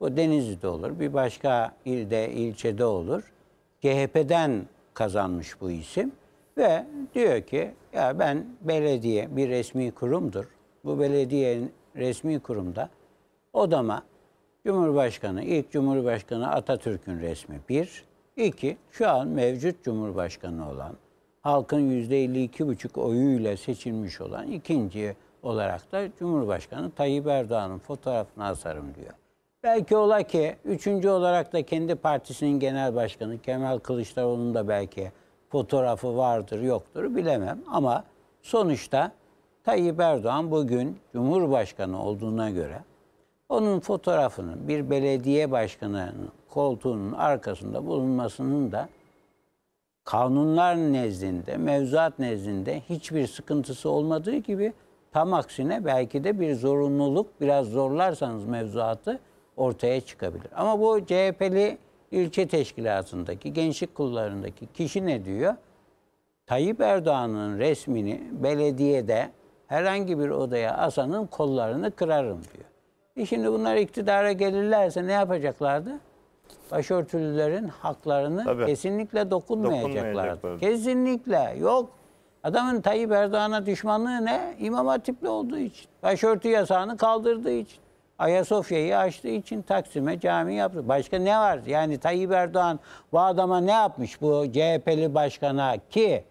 Bu Denizli'de olur, bir başka ilde, ilçede olur. CHP'den kazanmış bu isim ve diyor ki ya ben belediye bir resmi kurumdur. Bu belediyenin resmi kurumda odama Cumhurbaşkanı, ilk Cumhurbaşkanı Atatürk'ün resmi bir, iki şu an mevcut Cumhurbaşkanı olan halkın %52,5 oyuyla seçilmiş olan ikinci olarak da Cumhurbaşkanı Tayyip Erdoğan'ın fotoğrafına asarım diyor. Belki ola ki üçüncü olarak da kendi partisinin genel başkanı Kemal Kılıçdaroğlu'nun da belki fotoğrafı vardır yoktur bilemem. Ama sonuçta Tayyip Erdoğan bugün Cumhurbaşkanı olduğuna göre onun fotoğrafının bir belediye başkanının koltuğunun arkasında bulunmasının da kanunlar nezdinde, mevzuat nezdinde hiçbir sıkıntısı olmadığı gibi tam aksine belki de bir zorunluluk, biraz zorlarsanız mevzuatı ortaya çıkabilir. Ama bu CHP'li ilçe teşkilatındaki, gençlik kullarındaki kişi ne diyor? Tayyip Erdoğan'ın resmini belediyede herhangi bir odaya asanın kollarını kırarım diyor. E şimdi bunlar iktidara gelirlerse ne yapacaklardı? başörtülülerin haklarını Tabii. kesinlikle dokunmayacaklar. Kesinlikle yok. Adamın Tayyip Erdoğan'a düşmanlığı ne? İmam Hatip'li olduğu için. Başörtü yasağını kaldırdığı için. Ayasofya'yı açtığı için Taksim'e cami yaptı. Başka ne var? Yani Tayyip Erdoğan bu adama ne yapmış bu CHP'li başkana ki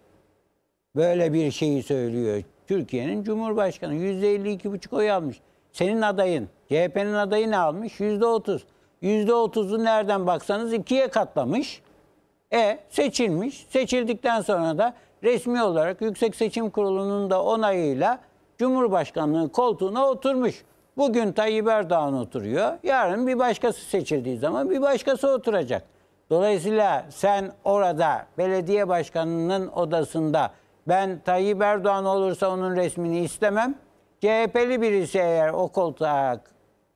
böyle bir şeyi söylüyor. Türkiye'nin Cumhurbaşkanı %52,5 oy almış. Senin adayın, CHP'nin adayı ne almış? %30. %30'u nereden baksanız ikiye katlamış. E seçilmiş. Seçildikten sonra da resmi olarak Yüksek Seçim Kurulu'nun da onayıyla Cumhurbaşkanlığı koltuğuna oturmuş. Bugün Tayyip Erdoğan oturuyor. Yarın bir başkası seçildiği zaman bir başkası oturacak. Dolayısıyla sen orada belediye başkanının odasında ben Tayyip Erdoğan olursa onun resmini istemem. CHP'li birisi eğer o koltuğa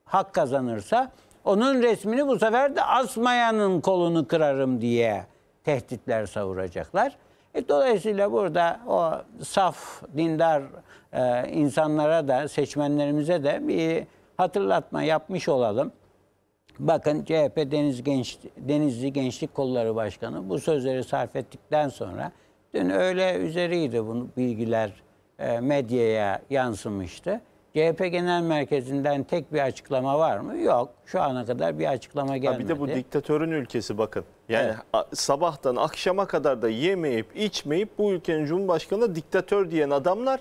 hak kazanırsa onun resmini bu sefer de asmayanın kolunu kırarım diye tehditler savuracaklar. E, dolayısıyla burada o saf, dindar e, insanlara da, seçmenlerimize de bir hatırlatma yapmış olalım. Bakın CHP Deniz Genç, Denizli Gençlik Kolları Başkanı bu sözleri sarf ettikten sonra dün öyle üzeriydi bu bilgiler e, medyaya yansımıştı. CHP Genel Merkezi'nden tek bir açıklama var mı? Yok. Şu ana kadar bir açıklama gelmedi. Ha bir de bu diktatörün ülkesi bakın. Yani evet. sabahtan akşama kadar da yemeyip içmeyip bu ülkenin Cumhurbaşkanı diktatör diyen adamlar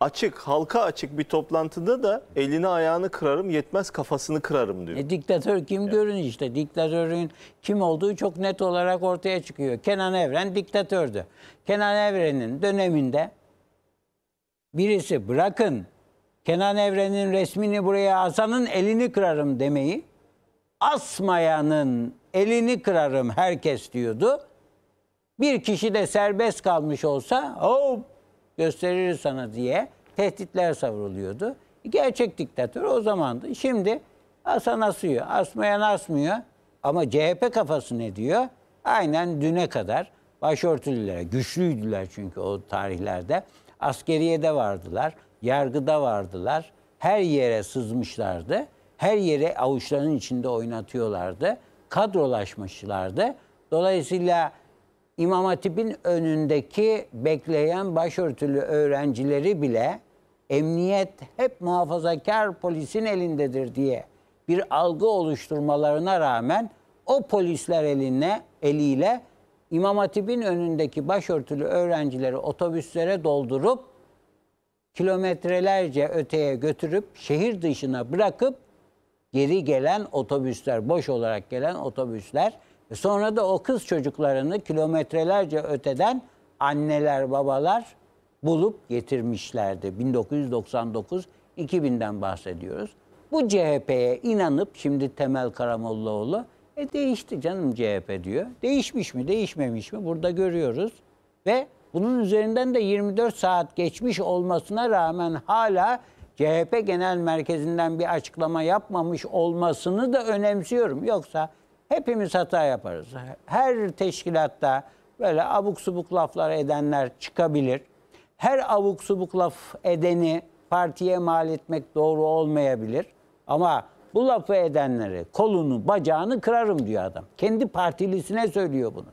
açık, halka açık bir toplantıda da elini ayağını kırarım yetmez kafasını kırarım diyor. E, diktatör kim yani. görün işte. Diktatörün kim olduğu çok net olarak ortaya çıkıyor. Kenan Evren diktatördü. Kenan Evren'in döneminde birisi bırakın Kenan Evren'in resmini buraya asanın elini kırarım demeyi, asmayanın elini kırarım herkes diyordu. Bir kişi de serbest kalmış olsa hop gösterir sana diye tehditler savruluyordu. Gerçek diktatör o zamandı. Şimdi asan asıyor, asmayan asmıyor. Ama CHP kafası ne diyor? Aynen düne kadar başörtülüler, güçlüydüler çünkü o tarihlerde. Askeriye de vardılar yargıda vardılar. Her yere sızmışlardı. Her yere avuçlarının içinde oynatıyorlardı. Kadrolaşmışlardı. Dolayısıyla İmam Hatip'in önündeki bekleyen başörtülü öğrencileri bile emniyet hep muhafazakar polisin elindedir diye bir algı oluşturmalarına rağmen o polisler eline eliyle İmam Hatip'in önündeki başörtülü öğrencileri otobüslere doldurup kilometrelerce öteye götürüp şehir dışına bırakıp geri gelen otobüsler, boş olarak gelen otobüsler. Sonra da o kız çocuklarını kilometrelerce öteden anneler, babalar bulup getirmişlerdi. 1999-2000'den bahsediyoruz. Bu CHP'ye inanıp şimdi Temel Karamollaoğlu e değişti canım CHP diyor. Değişmiş mi, değişmemiş mi? Burada görüyoruz ve bunun üzerinden de 24 saat geçmiş olmasına rağmen hala CHP Genel Merkezi'nden bir açıklama yapmamış olmasını da önemsiyorum. Yoksa hepimiz hata yaparız. Her teşkilatta böyle abuk subuk laflar edenler çıkabilir. Her abuk subuk laf edeni partiye mal etmek doğru olmayabilir. Ama bu lafı edenleri kolunu bacağını kırarım diyor adam. Kendi partilisine söylüyor bunu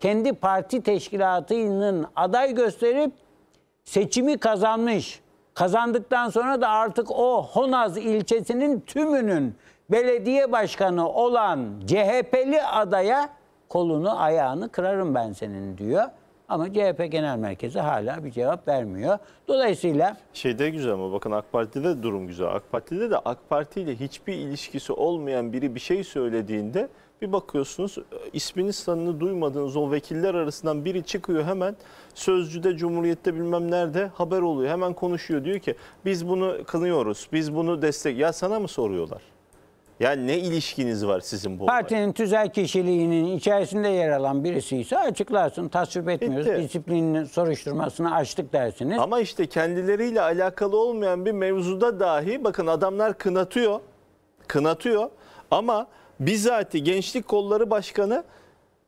kendi parti teşkilatının aday gösterip seçimi kazanmış. Kazandıktan sonra da artık o Honaz ilçesinin tümünün belediye başkanı olan CHP'li adaya kolunu ayağını kırarım ben senin diyor. Ama CHP Genel Merkezi hala bir cevap vermiyor. Dolayısıyla... şey de güzel ama bakın AK Parti'de de durum güzel. AK Parti'de de AK Parti ile hiçbir ilişkisi olmayan biri bir şey söylediğinde bir bakıyorsunuz ismini sanını duymadığınız o vekiller arasından biri çıkıyor hemen sözcüde Cumhuriyet'te bilmem nerede haber oluyor. Hemen konuşuyor diyor ki biz bunu kınıyoruz biz bunu destek. Ya sana mı soruyorlar? Yani ne ilişkiniz var sizin bu Partinin olay? tüzel kişiliğinin içerisinde yer alan birisi ise açıklarsın. Tasvip etmiyoruz. Bitti. Disiplinin soruşturmasını açtık dersiniz. Ama işte kendileriyle alakalı olmayan bir mevzuda dahi bakın adamlar kınatıyor. Kınatıyor ama Bizzati Gençlik Kolları Başkanı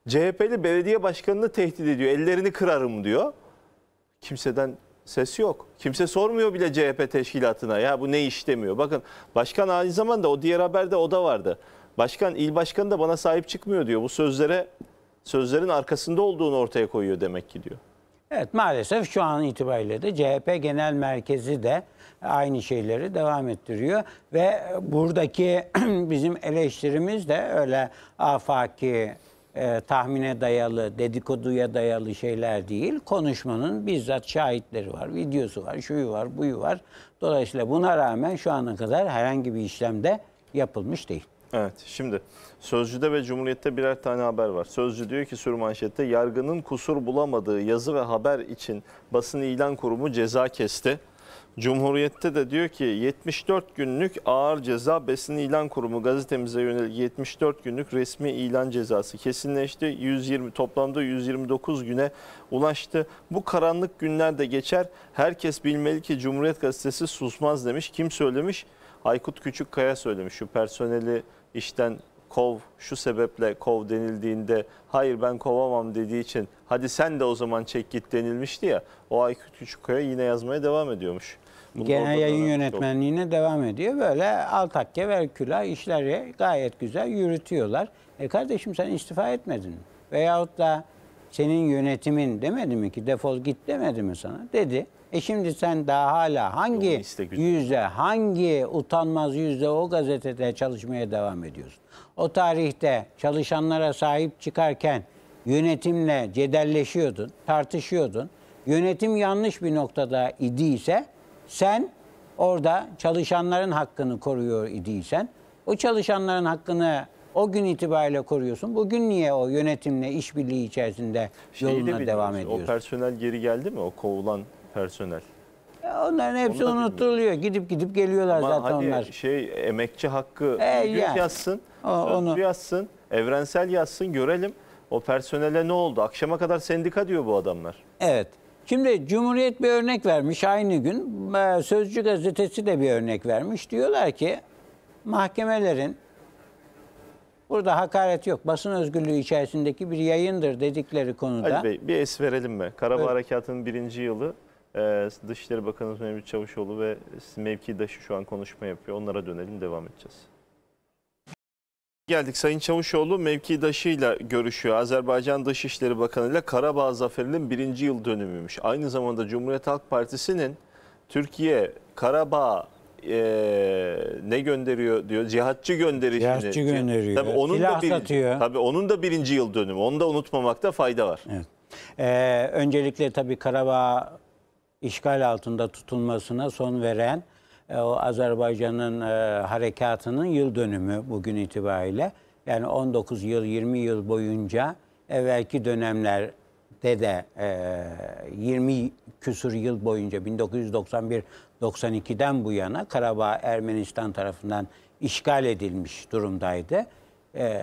CHP'li belediye başkanını tehdit ediyor. Ellerini kırarım diyor. Kimseden ses yok. Kimse sormuyor bile CHP teşkilatına. Ya bu ne iş demiyor. Bakın başkan aynı zamanda o diğer haberde o da vardı. Başkan, il başkanı da bana sahip çıkmıyor diyor. Bu sözlere sözlerin arkasında olduğunu ortaya koyuyor demek ki diyor. Evet maalesef şu an itibariyle de CHP Genel Merkezi de aynı şeyleri devam ettiriyor. Ve buradaki bizim eleştirimiz de öyle afaki e, tahmine dayalı, dedikoduya dayalı şeyler değil. Konuşmanın bizzat şahitleri var, videosu var, şuyu var, buyu var. Dolayısıyla buna rağmen şu ana kadar herhangi bir işlemde yapılmış değil. Evet şimdi Sözcü'de ve Cumhuriyet'te birer tane haber var. Sözcü diyor ki sür yargının kusur bulamadığı yazı ve haber için basın ilan kurumu ceza kesti. Cumhuriyet'te de diyor ki 74 günlük ağır ceza Besin İlan Kurumu gazetemize yönelik 74 günlük resmi ilan cezası kesinleşti. 120 toplamda 129 güne ulaştı. Bu karanlık günler de geçer. Herkes bilmeli ki Cumhuriyet gazetesi susmaz demiş. Kim söylemiş? Aykut Küçükkaya söylemiş. Şu personeli işten kov şu sebeple kov denildiğinde hayır ben kovamam dediği için hadi sen de o zaman çek git denilmişti ya. O Aykut Küçükkaya yine yazmaya devam ediyormuş. Bunu Genel yayın yönetmenliğine çok... devam ediyor. Böyle Altakya, Verküla işleri gayet güzel yürütüyorlar. E kardeşim sen istifa etmedin mi? Veyahut da senin yönetimin demedi mi ki defol git demedi mi sana? Dedi. E şimdi sen daha hala hangi yüzde, hangi utanmaz yüzde o gazetede çalışmaya devam ediyorsun? O tarihte çalışanlara sahip çıkarken yönetimle cedelleşiyordun, tartışıyordun. Yönetim yanlış bir noktada idiyse sen orada çalışanların hakkını koruyor idiysen o çalışanların hakkını o gün itibariyle koruyorsun. Bugün niye o yönetimle işbirliği içerisinde Şeyi yoluna de devam ediyorsun? O personel geri geldi mi? O kovulan personel. Onların hepsi Onu unutuluyor. Gidip gidip geliyorlar Ama zaten hadi onlar. şey emekçi hakkı e, ee, ya. yazsın, o, onu. yazsın, evrensel yazsın görelim. O personele ne oldu? Akşama kadar sendika diyor bu adamlar. Evet. Şimdi Cumhuriyet bir örnek vermiş aynı gün. Ee, Sözcü gazetesi de bir örnek vermiş. Diyorlar ki mahkemelerin burada hakaret yok basın özgürlüğü içerisindeki bir yayındır dedikleri konuda. Ali Bey bir es verelim mi? Karabağ evet. Harekatı'nın birinci yılı e, Dışişleri Bakanımız Mevlüt Çavuşoğlu ve mevkidaşı şu an konuşma yapıyor. Onlara dönelim devam edeceğiz. Geldik Sayın Çavuşoğlu mevkidaşıyla görüşüyor. Azerbaycan Dışişleri Bakanı ile Karabağ Zaferi'nin birinci yıl dönümüymüş. Aynı zamanda Cumhuriyet Halk Partisi'nin Türkiye Karabağ e, ne gönderiyor diyor cihatçı gönderişini. Cihatçı gönderiyor. Tabii onun Silah da bir, satıyor. Tabii onun da birinci yıl dönümü. Onu da unutmamakta fayda var. Evet. Ee, öncelikle tabii Karabağ işgal altında tutulmasına son veren e, Azerbaycan'ın e, harekatının yıl dönümü bugün itibariyle. Yani 19 yıl, 20 yıl boyunca evvelki dönemlerde de e, 20 küsur yıl boyunca 1991-92'den bu yana Karabağ Ermenistan tarafından işgal edilmiş durumdaydı. E,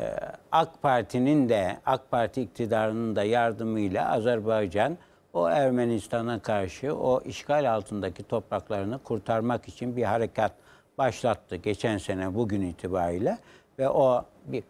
AK Parti'nin de AK Parti iktidarının da yardımıyla Azerbaycan o Ermenistan'a karşı o işgal altındaki topraklarını kurtarmak için bir harekat başlattı geçen sene bugün itibariyle ve o bir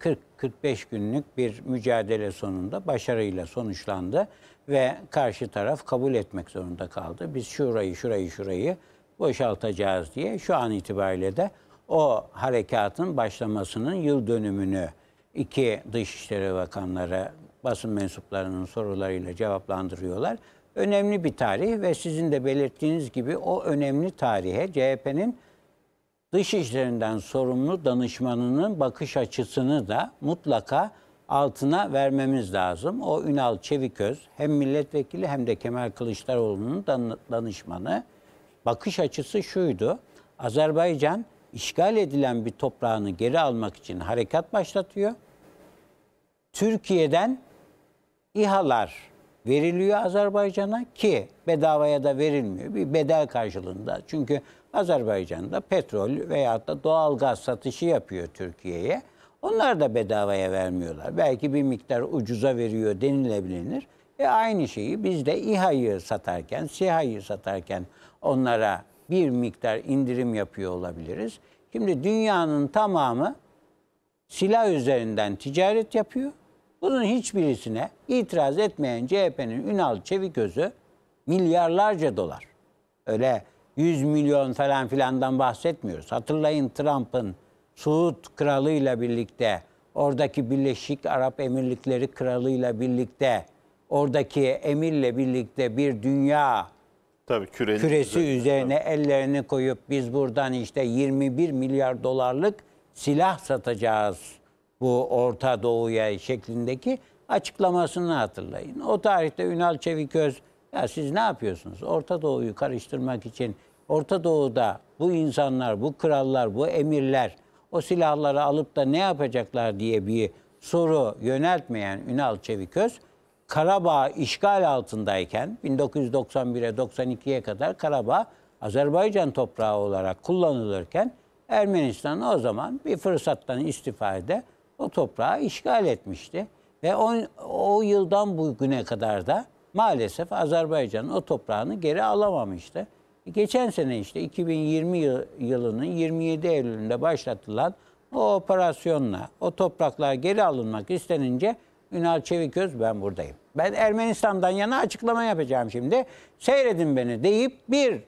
40-45 günlük bir mücadele sonunda başarıyla sonuçlandı ve karşı taraf kabul etmek zorunda kaldı. Biz şurayı şurayı şurayı boşaltacağız diye şu an itibariyle de o harekatın başlamasının yıl dönümünü iki Dışişleri Bakanları basın mensuplarının sorularıyla cevaplandırıyorlar önemli bir tarih ve sizin de belirttiğiniz gibi o önemli tarihe CHP'nin dış işlerinden sorumlu danışmanının bakış açısını da mutlaka altına vermemiz lazım. O Ünal Çeviköz hem milletvekili hem de Kemal Kılıçdaroğlu'nun danışmanı bakış açısı şuydu. Azerbaycan işgal edilen bir toprağını geri almak için harekat başlatıyor. Türkiye'den İHA'lar veriliyor Azerbaycan'a ki bedavaya da verilmiyor. Bir bedel karşılığında. Çünkü Azerbaycan'da petrol veya da doğal gaz satışı yapıyor Türkiye'ye. Onlar da bedavaya vermiyorlar. Belki bir miktar ucuza veriyor denilebilir. E aynı şeyi biz de İHA'yı satarken, SİHA'yı satarken onlara bir miktar indirim yapıyor olabiliriz. Şimdi dünyanın tamamı silah üzerinden ticaret yapıyor. Bunun hiçbirisine itiraz etmeyen CHP'nin Ünal Çeviköz'ü milyarlarca dolar. Öyle 100 milyon falan filandan bahsetmiyoruz. Hatırlayın Trump'ın Suud kralıyla birlikte oradaki Birleşik Arap Emirlikleri kralıyla birlikte oradaki emirle birlikte bir dünya Tabii, küresi üzerine, üzerine tabii. ellerini koyup biz buradan işte 21 milyar dolarlık silah satacağız bu Orta Doğu'ya şeklindeki açıklamasını hatırlayın. O tarihte Ünal Çeviköz ya siz ne yapıyorsunuz? Orta Doğu'yu karıştırmak için Orta Doğu'da bu insanlar, bu krallar, bu emirler o silahları alıp da ne yapacaklar diye bir soru yöneltmeyen Ünal Çeviköz Karabağ işgal altındayken 1991'e 92'ye kadar Karabağ Azerbaycan toprağı olarak kullanılırken Ermenistan o zaman bir fırsattan istifade o toprağı işgal etmişti. Ve on, o yıldan bugüne kadar da maalesef Azerbaycan o toprağını geri alamamıştı. Geçen sene işte 2020 yılının 27 Eylül'ünde başlatılan o operasyonla o topraklar geri alınmak istenince Ünal Çeviköz ben buradayım. Ben Ermenistan'dan yana açıklama yapacağım şimdi. Seyredin beni deyip bir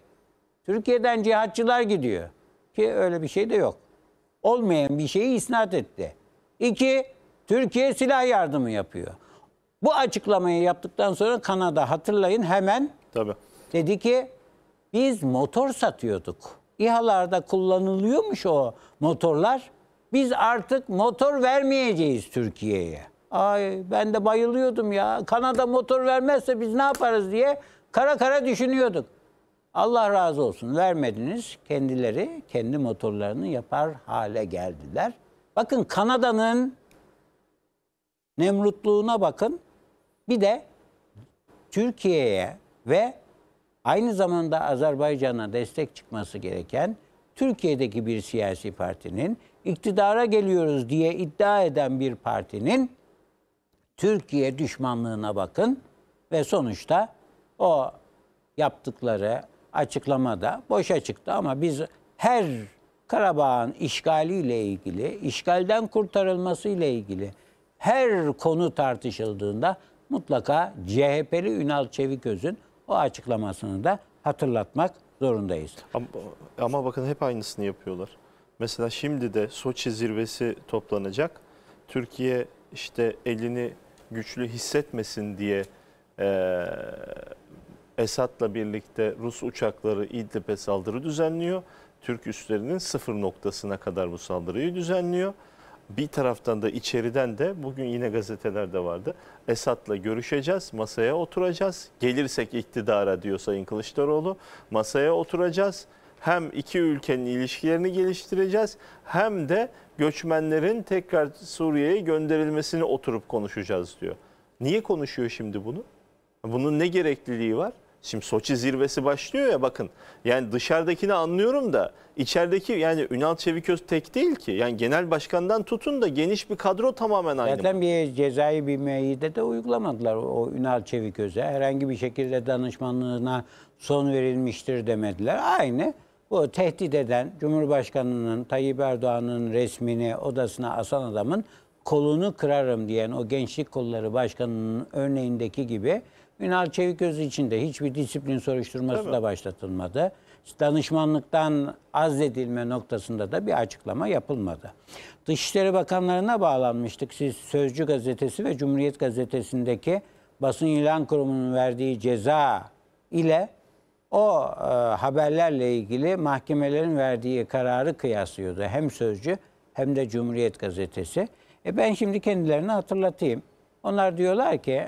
Türkiye'den cihatçılar gidiyor ki öyle bir şey de yok. Olmayan bir şeyi isnat etti. İki, Türkiye silah yardımı yapıyor. Bu açıklamayı yaptıktan sonra Kanada hatırlayın hemen Tabii. dedi ki biz motor satıyorduk. İHA'larda kullanılıyormuş o motorlar. Biz artık motor vermeyeceğiz Türkiye'ye. Ay ben de bayılıyordum ya. Kanada motor vermezse biz ne yaparız diye kara kara düşünüyorduk. Allah razı olsun vermediniz. Kendileri kendi motorlarını yapar hale geldiler. Bakın Kanada'nın Nemrutluğuna bakın. Bir de Türkiye'ye ve aynı zamanda Azerbaycan'a destek çıkması gereken Türkiye'deki bir siyasi partinin iktidara geliyoruz diye iddia eden bir partinin Türkiye düşmanlığına bakın ve sonuçta o yaptıkları açıklamada boşa çıktı ama biz her Karabağ'ın işgaliyle ilgili, işgalden kurtarılması ile ilgili her konu tartışıldığında mutlaka CHP'li Ünal Çeviköz'ün o açıklamasını da hatırlatmak zorundayız. Ama, ama bakın hep aynısını yapıyorlar. Mesela şimdi de Soçi zirvesi toplanacak. Türkiye işte elini güçlü hissetmesin diye e, Esad'la birlikte Rus uçakları İdlib'e saldırı düzenliyor Türk üslerinin sıfır noktasına kadar bu saldırıyı düzenliyor. Bir taraftan da içeriden de bugün yine gazetelerde vardı. Esat'la görüşeceğiz, masaya oturacağız. Gelirsek iktidara diyor Sayın Kılıçdaroğlu. Masaya oturacağız. Hem iki ülkenin ilişkilerini geliştireceğiz hem de göçmenlerin tekrar Suriye'ye gönderilmesini oturup konuşacağız diyor. Niye konuşuyor şimdi bunu? Bunun ne gerekliliği var? Şimdi Soçi zirvesi başlıyor ya bakın. Yani dışarıdakini anlıyorum da içerideki yani Ünal Çeviköz tek değil ki. Yani genel başkandan tutun da geniş bir kadro tamamen aynı. Zaten bir cezai bir meyide de uygulamadılar o Ünal Çeviköz'e. Herhangi bir şekilde danışmanlığına son verilmiştir demediler. Aynı bu tehdit eden Cumhurbaşkanı'nın, Tayyip Erdoğan'ın resmini odasına asan adamın kolunu kırarım diyen o gençlik kolları başkanının örneğindeki gibi Ünal Çeviköz için de hiçbir disiplin soruşturması Tabii. da başlatılmadı. Danışmanlıktan azledilme noktasında da bir açıklama yapılmadı. Dışişleri Bakanlarına bağlanmıştık. Siz Sözcü Gazetesi ve Cumhuriyet Gazetesi'ndeki basın ilan kurumunun verdiği ceza ile o e, haberlerle ilgili mahkemelerin verdiği kararı kıyaslıyordu. Hem Sözcü hem de Cumhuriyet Gazetesi. E ben şimdi kendilerini hatırlatayım. Onlar diyorlar ki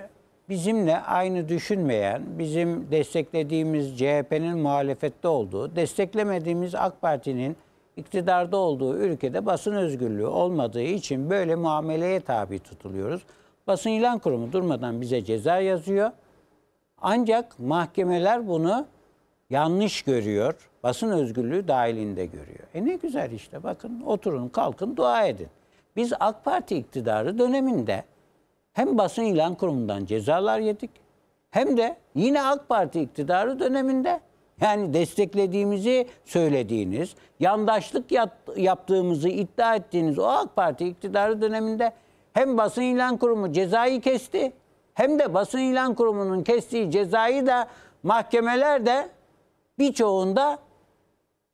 bizimle aynı düşünmeyen, bizim desteklediğimiz CHP'nin muhalefette olduğu, desteklemediğimiz AK Parti'nin iktidarda olduğu ülkede basın özgürlüğü olmadığı için böyle muameleye tabi tutuluyoruz. Basın ilan kurumu durmadan bize ceza yazıyor. Ancak mahkemeler bunu yanlış görüyor. Basın özgürlüğü dahilinde görüyor. E ne güzel işte bakın oturun kalkın dua edin. Biz AK Parti iktidarı döneminde hem basın ilan kurumundan cezalar yedik hem de yine AK Parti iktidarı döneminde yani desteklediğimizi söylediğiniz, yandaşlık yaptığımızı iddia ettiğiniz o AK Parti iktidarı döneminde hem basın ilan kurumu cezayı kesti hem de basın ilan kurumunun kestiği cezayı da mahkemeler de birçoğunda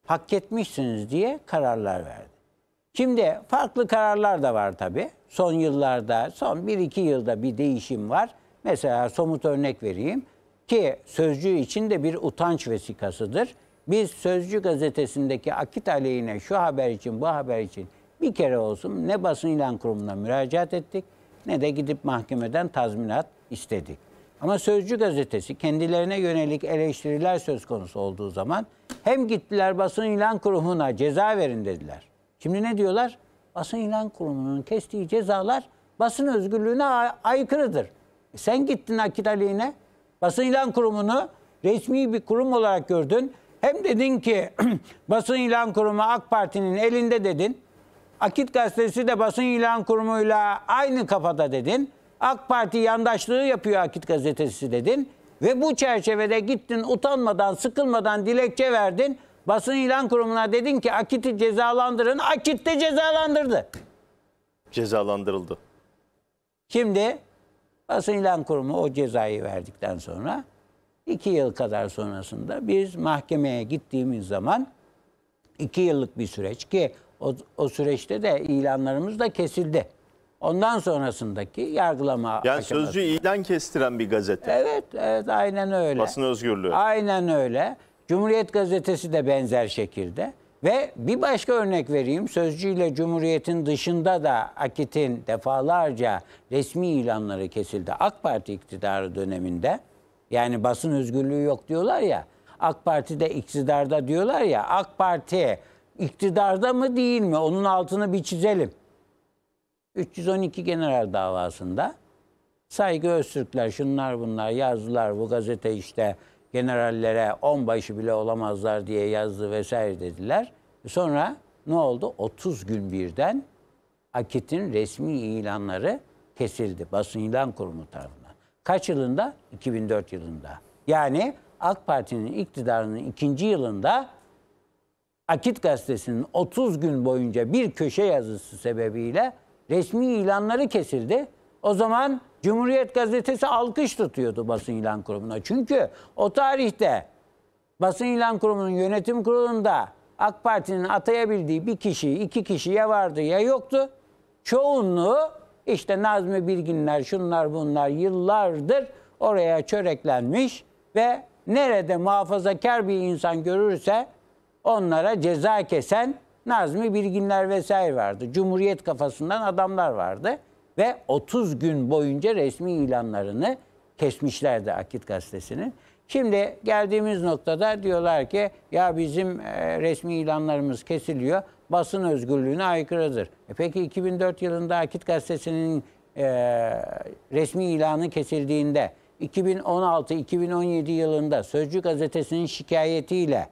hak etmişsiniz diye kararlar verdi. Şimdi farklı kararlar da var tabii son yıllarda, son 1-2 yılda bir değişim var. Mesela somut örnek vereyim ki Sözcü için de bir utanç vesikasıdır. Biz Sözcü gazetesindeki Akit aleyhine şu haber için, bu haber için bir kere olsun ne basın ilan kurumuna müracaat ettik ne de gidip mahkemeden tazminat istedik. Ama Sözcü gazetesi kendilerine yönelik eleştiriler söz konusu olduğu zaman hem gittiler basın ilan kurumuna ceza verin dediler. Şimdi ne diyorlar? Basın İlan Kurumu'nun kestiği cezalar basın özgürlüğüne aykırıdır. E sen gittin Akitali'ne, basın ilan kurumunu resmi bir kurum olarak gördün. Hem dedin ki basın ilan kurumu AK Parti'nin elinde dedin. Akit gazetesi de basın ilan kurumuyla aynı kafada dedin. AK Parti yandaşlığı yapıyor Akit gazetesi dedin. Ve bu çerçevede gittin utanmadan, sıkılmadan dilekçe verdin. Basın ilan kurumuna dedin ki Akit'i cezalandırın. Akit de cezalandırdı. Cezalandırıldı. Şimdi basın ilan kurumu o cezayı verdikten sonra iki yıl kadar sonrasında biz mahkemeye gittiğimiz zaman iki yıllık bir süreç ki o, o süreçte de ilanlarımız da kesildi. Ondan sonrasındaki yargılama Yani aşaması. sözcü ilan kestiren bir gazete. Evet, evet aynen öyle. Basın özgürlüğü. Aynen öyle. Cumhuriyet Gazetesi de benzer şekilde. Ve bir başka örnek vereyim. Sözcü ile Cumhuriyet'in dışında da Akit'in defalarca resmi ilanları kesildi. AK Parti iktidarı döneminde. Yani basın özgürlüğü yok diyorlar ya. AK de iktidarda diyorlar ya. AK Parti iktidarda mı değil mi? Onun altını bir çizelim. 312 General davasında Saygı Öztürkler şunlar bunlar yazdılar bu gazete işte generallere on başı bile olamazlar diye yazdı vesaire dediler. Sonra ne oldu? 30 gün birden AKİT'in resmi ilanları kesildi. Basın ilan Kurumu tarafından. Kaç yılında? 2004 yılında. Yani AK Parti'nin iktidarının ikinci yılında Akit gazetesinin 30 gün boyunca bir köşe yazısı sebebiyle resmi ilanları kesildi. O zaman Cumhuriyet Gazetesi alkış tutuyordu basın ilan kurumuna. Çünkü o tarihte basın ilan kurumunun yönetim kurulunda AK Parti'nin atayabildiği bir kişi, iki kişi ya vardı ya yoktu. Çoğunluğu işte Nazmi Bilginler, şunlar bunlar yıllardır oraya çöreklenmiş ve nerede muhafazakar bir insan görürse onlara ceza kesen Nazmi Bilginler vesaire vardı. Cumhuriyet kafasından adamlar vardı. Ve 30 gün boyunca resmi ilanlarını kesmişlerdi Akit Gazetesi'nin. Şimdi geldiğimiz noktada diyorlar ki ya bizim e, resmi ilanlarımız kesiliyor. Basın özgürlüğüne aykırıdır. E peki 2004 yılında Akit Gazetesi'nin e, resmi ilanı kesildiğinde 2016-2017 yılında Sözcü Gazetesi'nin şikayetiyle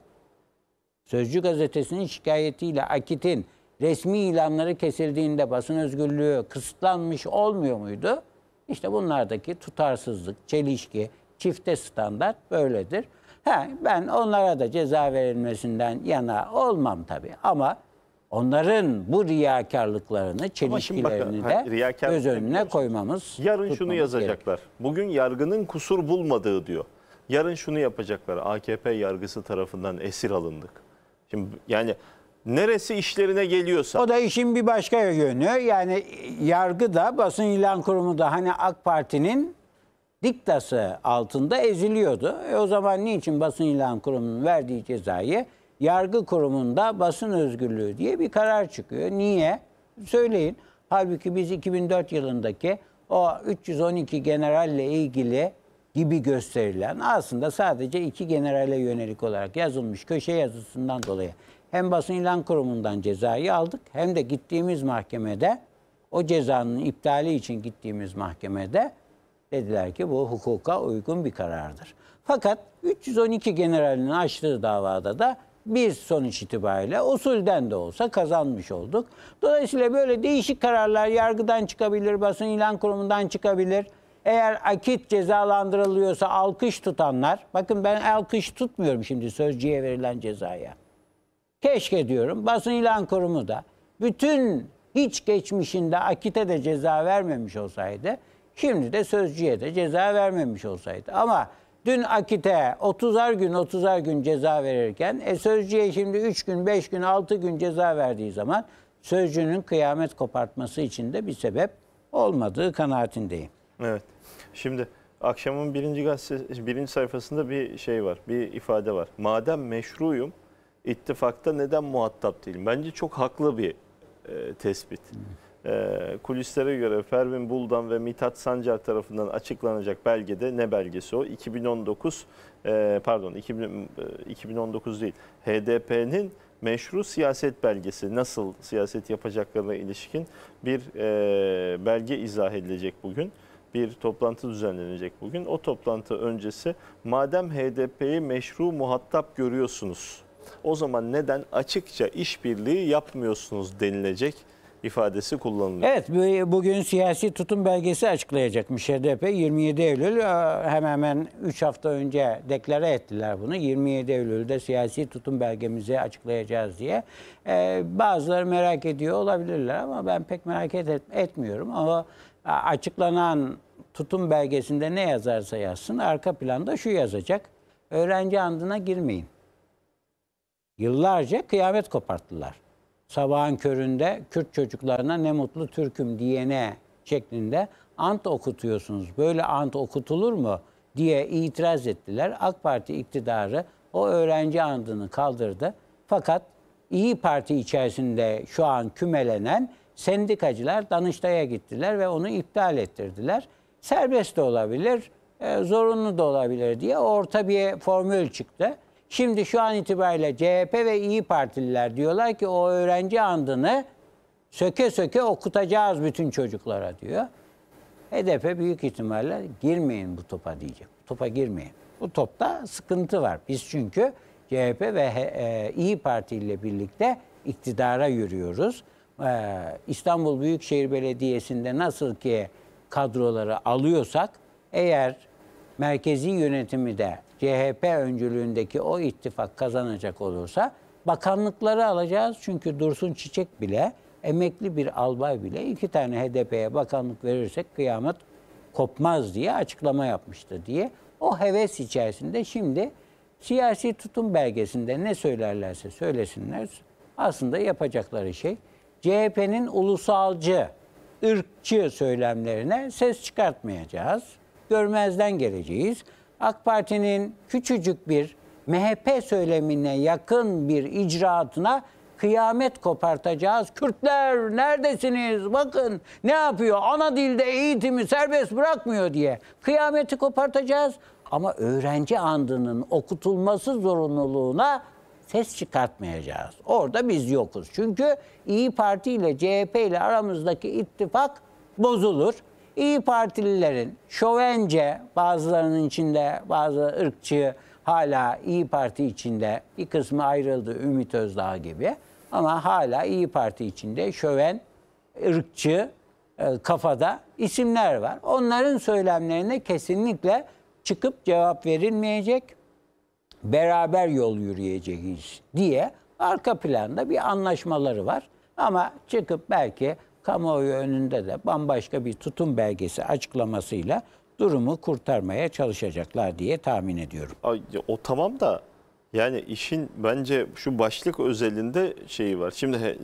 Sözcü Gazetesi'nin şikayetiyle Akit'in resmi ilanları kesildiğinde basın özgürlüğü kısıtlanmış olmuyor muydu? İşte bunlardaki tutarsızlık, çelişki, çifte standart böyledir. He, ben onlara da ceza verilmesinden yana olmam tabii ama onların bu riyakarlıklarını, çelişkilerini bakın, de göz önüne koymamız. Yarın şunu yazacaklar. Gerek. Bugün yargının kusur bulmadığı diyor. Yarın şunu yapacaklar. AKP yargısı tarafından esir alındık. Şimdi yani neresi işlerine geliyorsa. O da işin bir başka yönü. Yani yargı da basın ilan kurumu da hani AK Parti'nin diktası altında eziliyordu. E o zaman niçin basın ilan kurumunun verdiği cezayı yargı kurumunda basın özgürlüğü diye bir karar çıkıyor. Niye? Söyleyin. Halbuki biz 2004 yılındaki o 312 generalle ilgili gibi gösterilen aslında sadece iki generale yönelik olarak yazılmış köşe yazısından dolayı hem basın ilan kurumundan cezayı aldık hem de gittiğimiz mahkemede o cezanın iptali için gittiğimiz mahkemede dediler ki bu hukuka uygun bir karardır. Fakat 312 generalinin açtığı davada da bir sonuç itibariyle usulden de olsa kazanmış olduk. Dolayısıyla böyle değişik kararlar yargıdan çıkabilir, basın ilan kurumundan çıkabilir. Eğer akit cezalandırılıyorsa alkış tutanlar, bakın ben alkış tutmuyorum şimdi sözcüye verilen cezaya. Keşke diyorum basın ilan kurumu da bütün hiç geçmişinde Akit'e de ceza vermemiş olsaydı şimdi de Sözcü'ye de ceza vermemiş olsaydı. Ama dün Akit'e 30'ar gün 30'ar gün ceza verirken e, Sözcü'ye şimdi 3 gün 5 gün 6 gün ceza verdiği zaman Sözcü'nün kıyamet kopartması için de bir sebep olmadığı kanaatindeyim. Evet. Şimdi akşamın birinci gazete birinci sayfasında bir şey var, bir ifade var. Madem meşruyum ittifakta neden muhatap değilim? Bence çok haklı bir e, tespit. E, kulislere göre Pervin Buldan ve Mithat Sancar tarafından açıklanacak belgede ne belgesi o? 2019 e, pardon 2000, e, 2019 değil HDP'nin meşru siyaset belgesi nasıl siyaset yapacaklarına ilişkin bir e, belge izah edilecek bugün bir toplantı düzenlenecek bugün. O toplantı öncesi madem HDP'yi meşru muhatap görüyorsunuz o zaman neden açıkça işbirliği yapmıyorsunuz denilecek ifadesi kullanılıyor. Evet bugün siyasi tutum belgesi açıklayacakmış HDP. 27 Eylül e, hemen hemen 3 hafta önce deklare ettiler bunu. 27 Eylül'de siyasi tutum belgemizi açıklayacağız diye. Ee, bazıları merak ediyor olabilirler ama ben pek merak et, etmiyorum. Ama e, açıklanan tutum belgesinde ne yazarsa yazsın arka planda şu yazacak. Öğrenci andına girmeyin. Yıllarca kıyamet koparttılar. Sabahın köründe Kürt çocuklarına ne mutlu Türk'üm diyene şeklinde ant okutuyorsunuz. Böyle ant okutulur mu diye itiraz ettiler. AK Parti iktidarı o öğrenci andını kaldırdı. Fakat İyi Parti içerisinde şu an kümelenen sendikacılar Danıştay'a gittiler ve onu iptal ettirdiler. Serbest de olabilir, e, zorunlu da olabilir diye orta bir formül çıktı. Şimdi şu an itibariyle CHP ve İyi Partililer diyorlar ki o öğrenci andını söke söke okutacağız bütün çocuklara diyor. HDP büyük ihtimalle girmeyin bu topa diyecek. Bu topa girmeyin. Bu topta sıkıntı var. Biz çünkü CHP ve e, İyi Parti ile birlikte iktidara yürüyoruz. E, İstanbul Büyükşehir Belediyesi'nde nasıl ki kadroları alıyorsak eğer merkezi yönetimi de CHP öncülüğündeki o ittifak kazanacak olursa bakanlıkları alacağız. Çünkü Dursun Çiçek bile emekli bir albay bile iki tane HDP'ye bakanlık verirsek kıyamet kopmaz diye açıklama yapmıştı diye. O heves içerisinde şimdi siyasi tutum belgesinde ne söylerlerse söylesinler aslında yapacakları şey CHP'nin ulusalcı, ırkçı söylemlerine ses çıkartmayacağız. Görmezden geleceğiz. AK Parti'nin küçücük bir MHP söylemine yakın bir icraatına kıyamet kopartacağız. Kürtler neredesiniz? Bakın ne yapıyor? Ana dilde eğitimi serbest bırakmıyor diye. Kıyameti kopartacağız ama öğrenci andının okutulması zorunluluğuna ses çıkartmayacağız. Orada biz yokuz. Çünkü İyi Parti ile CHP ile aramızdaki ittifak bozulur. İyi Partililerin şovence bazılarının içinde bazı ırkçı hala İyi Parti içinde bir kısmı ayrıldı Ümit Özdağ gibi ama hala İyi Parti içinde şöven ırkçı e, kafada isimler var. Onların söylemlerine kesinlikle çıkıp cevap verilmeyecek. Beraber yol yürüyeceğiz diye arka planda bir anlaşmaları var. Ama çıkıp belki kamuoyu önünde de bambaşka bir tutum belgesi açıklamasıyla durumu kurtarmaya çalışacaklar diye tahmin ediyorum. Ay, o tamam da yani işin bence şu başlık özelinde şeyi var. Şimdi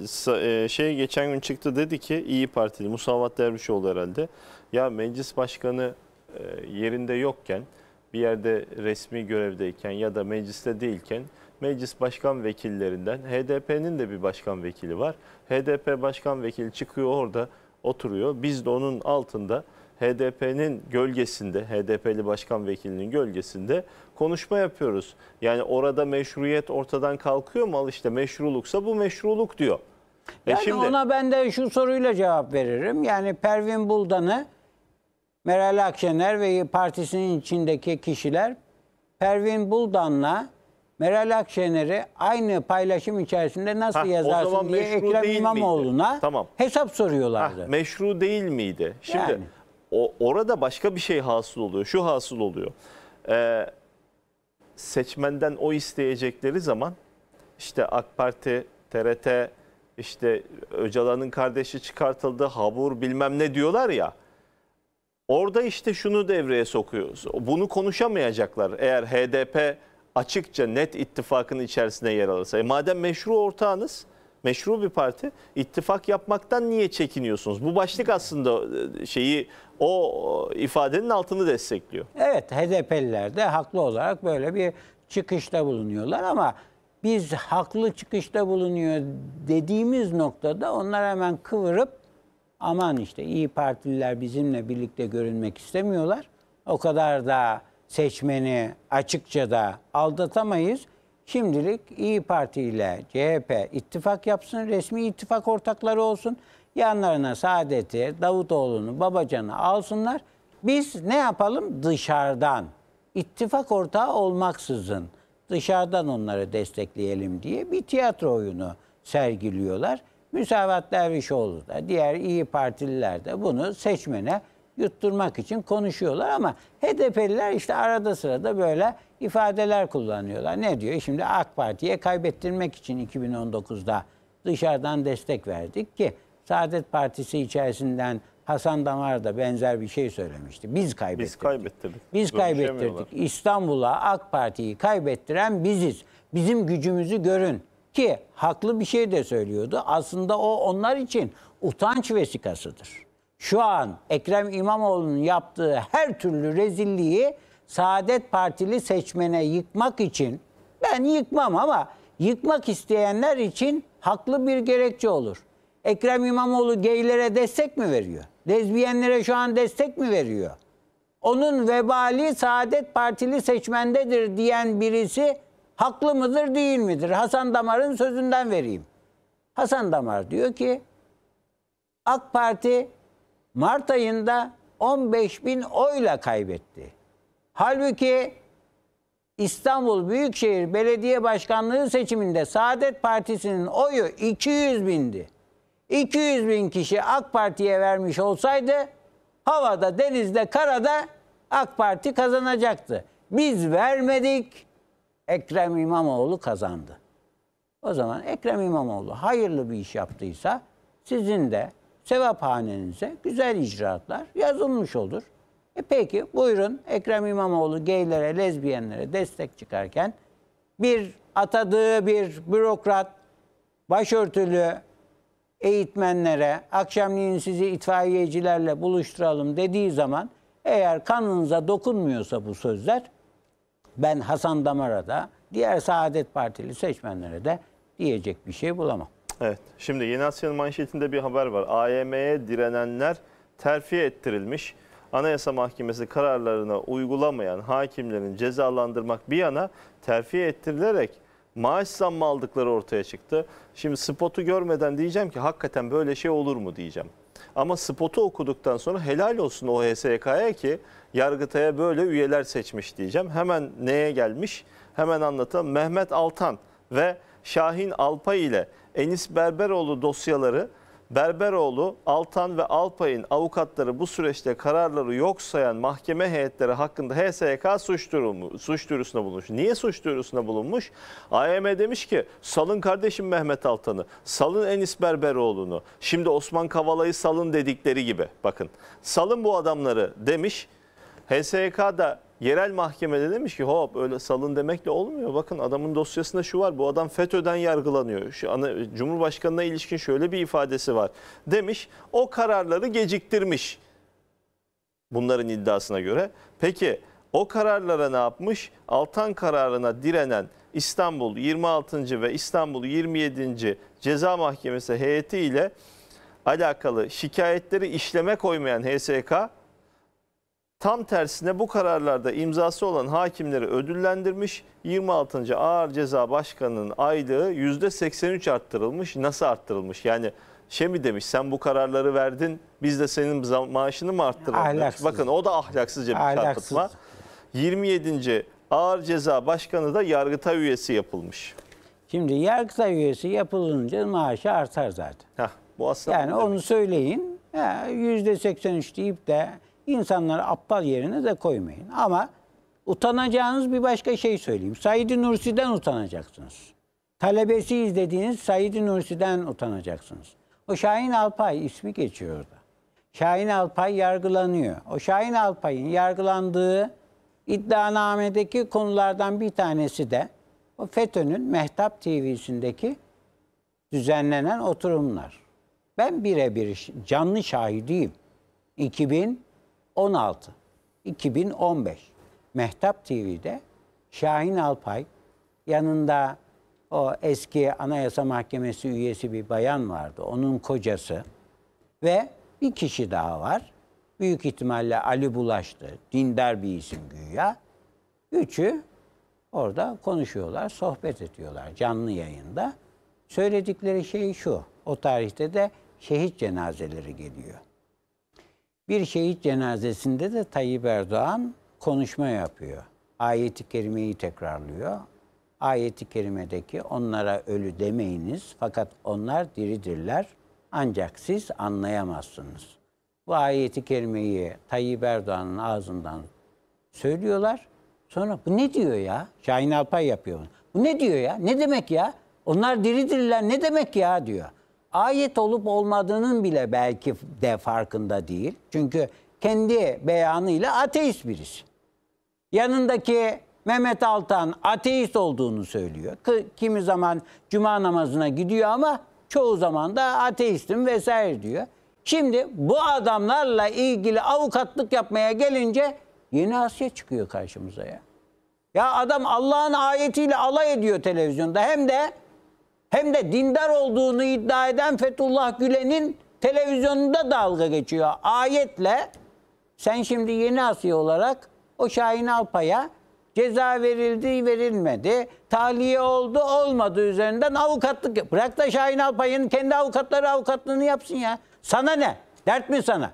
e, şey geçen gün çıktı dedi ki İyi Partili Musavat Dervişoğlu herhalde. Ya meclis başkanı e, yerinde yokken bir yerde resmi görevdeyken ya da mecliste değilken meclis başkan vekillerinden HDP'nin de bir başkan vekili var. HDP başkan vekili çıkıyor orada oturuyor. Biz de onun altında HDP'nin gölgesinde, HDP'li başkan vekilinin gölgesinde konuşma yapıyoruz. Yani orada meşruiyet ortadan kalkıyor mu? Al işte meşruluksa bu meşruluk diyor. E yani e şimdi... ona ben de şu soruyla cevap veririm. Yani Pervin Buldan'ı Meral Akşener ve partisinin içindeki kişiler Pervin Buldan'la Meral Akşener'i aynı paylaşım içerisinde nasıl ha, yazarsın diye Ekrem İmamoğlu'na tamam. hesap soruyorlardı. Ha, meşru değil miydi? Şimdi yani. o, orada başka bir şey hasıl oluyor. Şu hasıl oluyor. Ee, seçmenden o isteyecekleri zaman işte AK Parti, TRT, işte Öcalan'ın kardeşi çıkartıldı, habur bilmem ne diyorlar ya. Orada işte şunu devreye sokuyoruz. Bunu konuşamayacaklar eğer HDP açıkça net ittifakın içerisine yer alırsa. E madem meşru ortağınız, meşru bir parti, ittifak yapmaktan niye çekiniyorsunuz? Bu başlık aslında e, şeyi o ifadenin altını destekliyor. Evet, HDP'liler de haklı olarak böyle bir çıkışta bulunuyorlar ama biz haklı çıkışta bulunuyor dediğimiz noktada onlar hemen kıvırıp aman işte iyi partililer bizimle birlikte görünmek istemiyorlar. O kadar da seçmeni açıkça da aldatamayız. Şimdilik İyi Parti ile CHP ittifak yapsın, resmi ittifak ortakları olsun. Yanlarına Saadet'i, Davutoğlu'nu, Babacan'ı alsınlar. Biz ne yapalım? Dışarıdan, ittifak ortağı olmaksızın dışarıdan onları destekleyelim diye bir tiyatro oyunu sergiliyorlar. Müsavat Dervişoğlu da diğer iyi Partililer de bunu seçmene yutturmak için konuşuyorlar ama HDP'liler işte arada sırada böyle ifadeler kullanıyorlar. Ne diyor? Şimdi AK Parti'ye kaybettirmek için 2019'da dışarıdan destek verdik ki Saadet Partisi içerisinden Hasan Damar da benzer bir şey söylemişti. Biz kaybettirdik. Biz şey kaybettirdik. Biz kaybettirdik. İstanbul'a AK Parti'yi kaybettiren biziz. Bizim gücümüzü görün ki haklı bir şey de söylüyordu. Aslında o onlar için utanç vesikasıdır şu an Ekrem İmamoğlu'nun yaptığı her türlü rezilliği Saadet Partili seçmene yıkmak için ben yıkmam ama yıkmak isteyenler için haklı bir gerekçe olur. Ekrem İmamoğlu geylere destek mi veriyor? Lezbiyenlere şu an destek mi veriyor? Onun vebali Saadet Partili seçmendedir diyen birisi haklı mıdır değil midir? Hasan Damar'ın sözünden vereyim. Hasan Damar diyor ki AK Parti Mart ayında 15 bin oyla kaybetti. Halbuki İstanbul Büyükşehir Belediye Başkanlığı seçiminde Saadet Partisi'nin oyu 200 bindi. 200 bin kişi AK Parti'ye vermiş olsaydı havada, denizde, karada AK Parti kazanacaktı. Biz vermedik, Ekrem İmamoğlu kazandı. O zaman Ekrem İmamoğlu hayırlı bir iş yaptıysa sizin de sevaphanenize güzel icraatlar yazılmış olur. E peki buyurun Ekrem İmamoğlu geylere, lezbiyenlere destek çıkarken bir atadığı bir bürokrat başörtülü eğitmenlere akşamleyin sizi itfaiyecilerle buluşturalım dediği zaman eğer kanınıza dokunmuyorsa bu sözler ben Hasan Damar'a da diğer Saadet Partili seçmenlere de diyecek bir şey bulamam. Evet. Şimdi Yeni Asya'nın manşetinde bir haber var. AYM'ye direnenler terfi ettirilmiş. Anayasa Mahkemesi kararlarına uygulamayan hakimlerin cezalandırmak bir yana terfi ettirilerek maaş zammı aldıkları ortaya çıktı. Şimdi spotu görmeden diyeceğim ki hakikaten böyle şey olur mu diyeceğim. Ama spotu okuduktan sonra helal olsun o HSK'ya ki Yargıtay'a böyle üyeler seçmiş diyeceğim. Hemen neye gelmiş? Hemen anlatalım. Mehmet Altan ve Şahin Alpay ile Enis Berberoğlu dosyaları Berberoğlu, Altan ve Alpay'ın avukatları bu süreçte kararları yok sayan mahkeme heyetleri hakkında HSYK suç, durumu, suç duyurusunda bulunmuş. Niye suç duyurusunda bulunmuş? AYM demiş ki salın kardeşim Mehmet Altan'ı, salın Enis Berberoğlu'nu. Şimdi Osman Kavala'yı salın dedikleri gibi bakın. Salın bu adamları demiş. HSYK da yerel mahkemede demiş ki hop öyle salın demekle olmuyor. Bakın adamın dosyasında şu var. Bu adam FETÖ'den yargılanıyor. Şu ana, Cumhurbaşkanına ilişkin şöyle bir ifadesi var. Demiş o kararları geciktirmiş. Bunların iddiasına göre. Peki o kararlara ne yapmış? Altan kararına direnen İstanbul 26. ve İstanbul 27. Ceza Mahkemesi heyeti ile alakalı şikayetleri işleme koymayan HSK Tam tersine bu kararlarda imzası olan hakimleri ödüllendirmiş. 26. Ağır Ceza Başkanı'nın aylığı %83 arttırılmış. Nasıl arttırılmış? Yani şey mi demiş sen bu kararları verdin biz de senin maaşını mı arttıralım? Bakın o da ahlaksızca bir Ahlaksız. çarpıtma. 27. Ağır Ceza Başkanı da Yargıtay üyesi yapılmış. Şimdi Yargıtay üyesi yapılınca maaşı artar zaten. Heh, bu aslında yani onu söyleyin. Ya, %83 deyip de İnsanları aptal yerine de koymayın. Ama utanacağınız bir başka şey söyleyeyim. Said Nursi'den utanacaksınız. Talebesi izlediğiniz Said Nursi'den utanacaksınız. O Şahin Alpay ismi geçiyor orada. Şahin Alpay yargılanıyor. O Şahin Alpay'ın yargılandığı iddianamedeki konulardan bir tanesi de o FETÖ'nün Mehtap TV'sindeki düzenlenen oturumlar. Ben birebir canlı şahidiyim. 2000 16 2015 Mehtap TV'de Şahin Alpay yanında o eski Anayasa Mahkemesi üyesi bir bayan vardı. Onun kocası ve bir kişi daha var. Büyük ihtimalle Ali Bulaş'tı. Dindar bir isim güya. Üçü orada konuşuyorlar, sohbet ediyorlar canlı yayında. Söyledikleri şey şu. O tarihte de şehit cenazeleri geliyor. Bir şehit cenazesinde de Tayyip Erdoğan konuşma yapıyor. Ayet-i Kerime'yi tekrarlıyor. Ayet-i Kerime'deki onlara ölü demeyiniz fakat onlar diridirler ancak siz anlayamazsınız. Bu ayeti kerimeyi Tayyip Erdoğan'ın ağzından söylüyorlar. Sonra bu ne diyor ya? Şahin Alpay yapıyor Bu ne diyor ya? Ne demek ya? Onlar diridirler ne demek ya diyor. Ayet olup olmadığının bile belki de farkında değil. Çünkü kendi beyanıyla ateist birisi. Yanındaki Mehmet Altan ateist olduğunu söylüyor. Kimi zaman cuma namazına gidiyor ama çoğu zaman da ateistim vesaire diyor. Şimdi bu adamlarla ilgili avukatlık yapmaya gelince yeni Asya çıkıyor karşımıza ya. Ya adam Allah'ın ayetiyle alay ediyor televizyonda hem de hem de dindar olduğunu iddia eden Fethullah Gülen'in televizyonunda dalga geçiyor. Ayetle sen şimdi yeni asya olarak o Şahin Alpay'a ceza verildi verilmedi, tahliye oldu olmadı üzerinden avukatlık. Bırak da Şahin Alpay'ın kendi avukatları avukatlığını yapsın ya. Sana ne? Dert mi sana?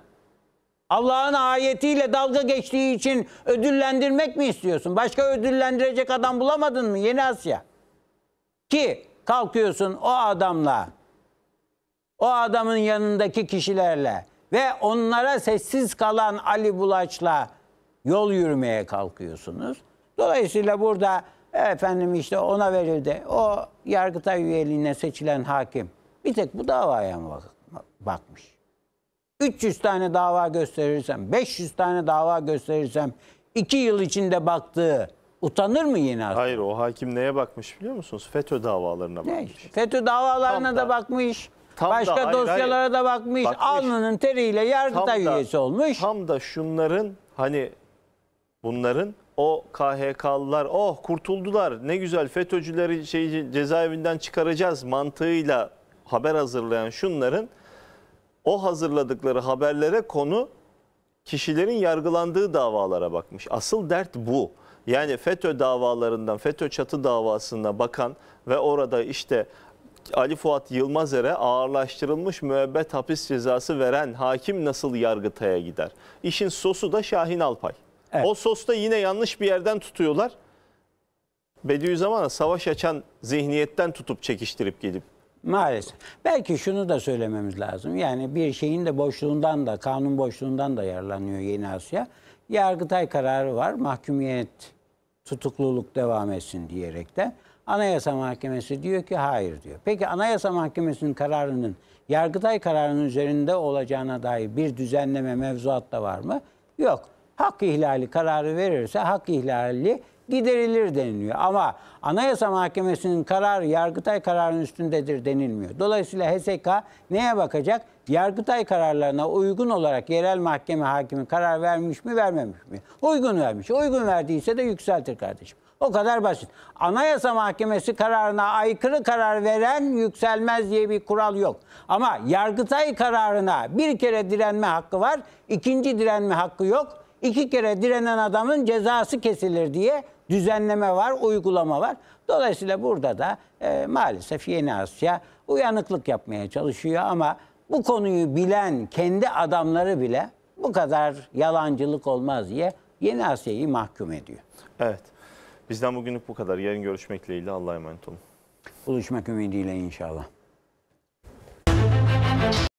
Allah'ın ayetiyle dalga geçtiği için ödüllendirmek mi istiyorsun? Başka ödüllendirecek adam bulamadın mı Yeni Asya? Ki kalkıyorsun o adamla, o adamın yanındaki kişilerle ve onlara sessiz kalan Ali Bulaç'la yol yürümeye kalkıyorsunuz. Dolayısıyla burada efendim işte ona verildi. O Yargıtay üyeliğine seçilen hakim bir tek bu davaya mı bakmış? 300 tane dava gösterirsem, 500 tane dava gösterirsem, 2 yıl içinde baktığı Utanır mı yine artık? Hayır o hakim neye bakmış biliyor musunuz? FETÖ davalarına bakmış. Ne FETÖ davalarına Tam da, da bakmış. Tam başka da, hayır, dosyalara hayır, da bakmış. bakmış. Alnının teriyle yargıta üyesi olmuş. Tam da şunların hani bunların o KHK'lılar oh kurtuldular ne güzel FETÖ'cüleri şey, cezaevinden çıkaracağız mantığıyla haber hazırlayan şunların o hazırladıkları haberlere konu kişilerin yargılandığı davalara bakmış. Asıl dert bu. Yani FETÖ davalarından, FETÖ çatı davasına bakan ve orada işte Ali Fuat Yılmazer'e ağırlaştırılmış müebbet hapis cezası veren hakim nasıl Yargıtay'a gider? İşin sosu da Şahin Alpay. Evet. O sosta yine yanlış bir yerden tutuyorlar. Bediüzzaman'a savaş açan zihniyetten tutup çekiştirip gelip Maalesef. Belki şunu da söylememiz lazım. Yani bir şeyin de boşluğundan da, kanun boşluğundan da yararlanıyor Yeni Asya. Yargıtay kararı var, mahkumiyet tutukluluk devam etsin diyerek de Anayasa Mahkemesi diyor ki hayır diyor. Peki Anayasa Mahkemesi'nin kararının Yargıtay kararının üzerinde olacağına dair bir düzenleme mevzuatta var mı? Yok. Hak ihlali kararı verirse hak ihlali giderilir deniliyor. Ama Anayasa Mahkemesi'nin kararı Yargıtay kararının üstündedir denilmiyor. Dolayısıyla HSK neye bakacak? Yargıtay kararlarına uygun olarak yerel mahkeme hakimi karar vermiş mi vermemiş mi? Uygun vermiş. Uygun verdiyse de yükseltir kardeşim. O kadar basit. Anayasa Mahkemesi kararına aykırı karar veren yükselmez diye bir kural yok. Ama Yargıtay kararına bir kere direnme hakkı var, ikinci direnme hakkı yok. İki kere direnen adamın cezası kesilir diye düzenleme var, uygulama var. Dolayısıyla burada da e, maalesef Yeni Asya uyanıklık yapmaya çalışıyor ama bu konuyu bilen kendi adamları bile bu kadar yalancılık olmaz diye Yeni Asya'yı mahkum ediyor. Evet. Bizden bugünlük bu kadar. Yarın görüşmek dileğiyle Allah'a emanet olun. Buluşmak ümidiyle inşallah.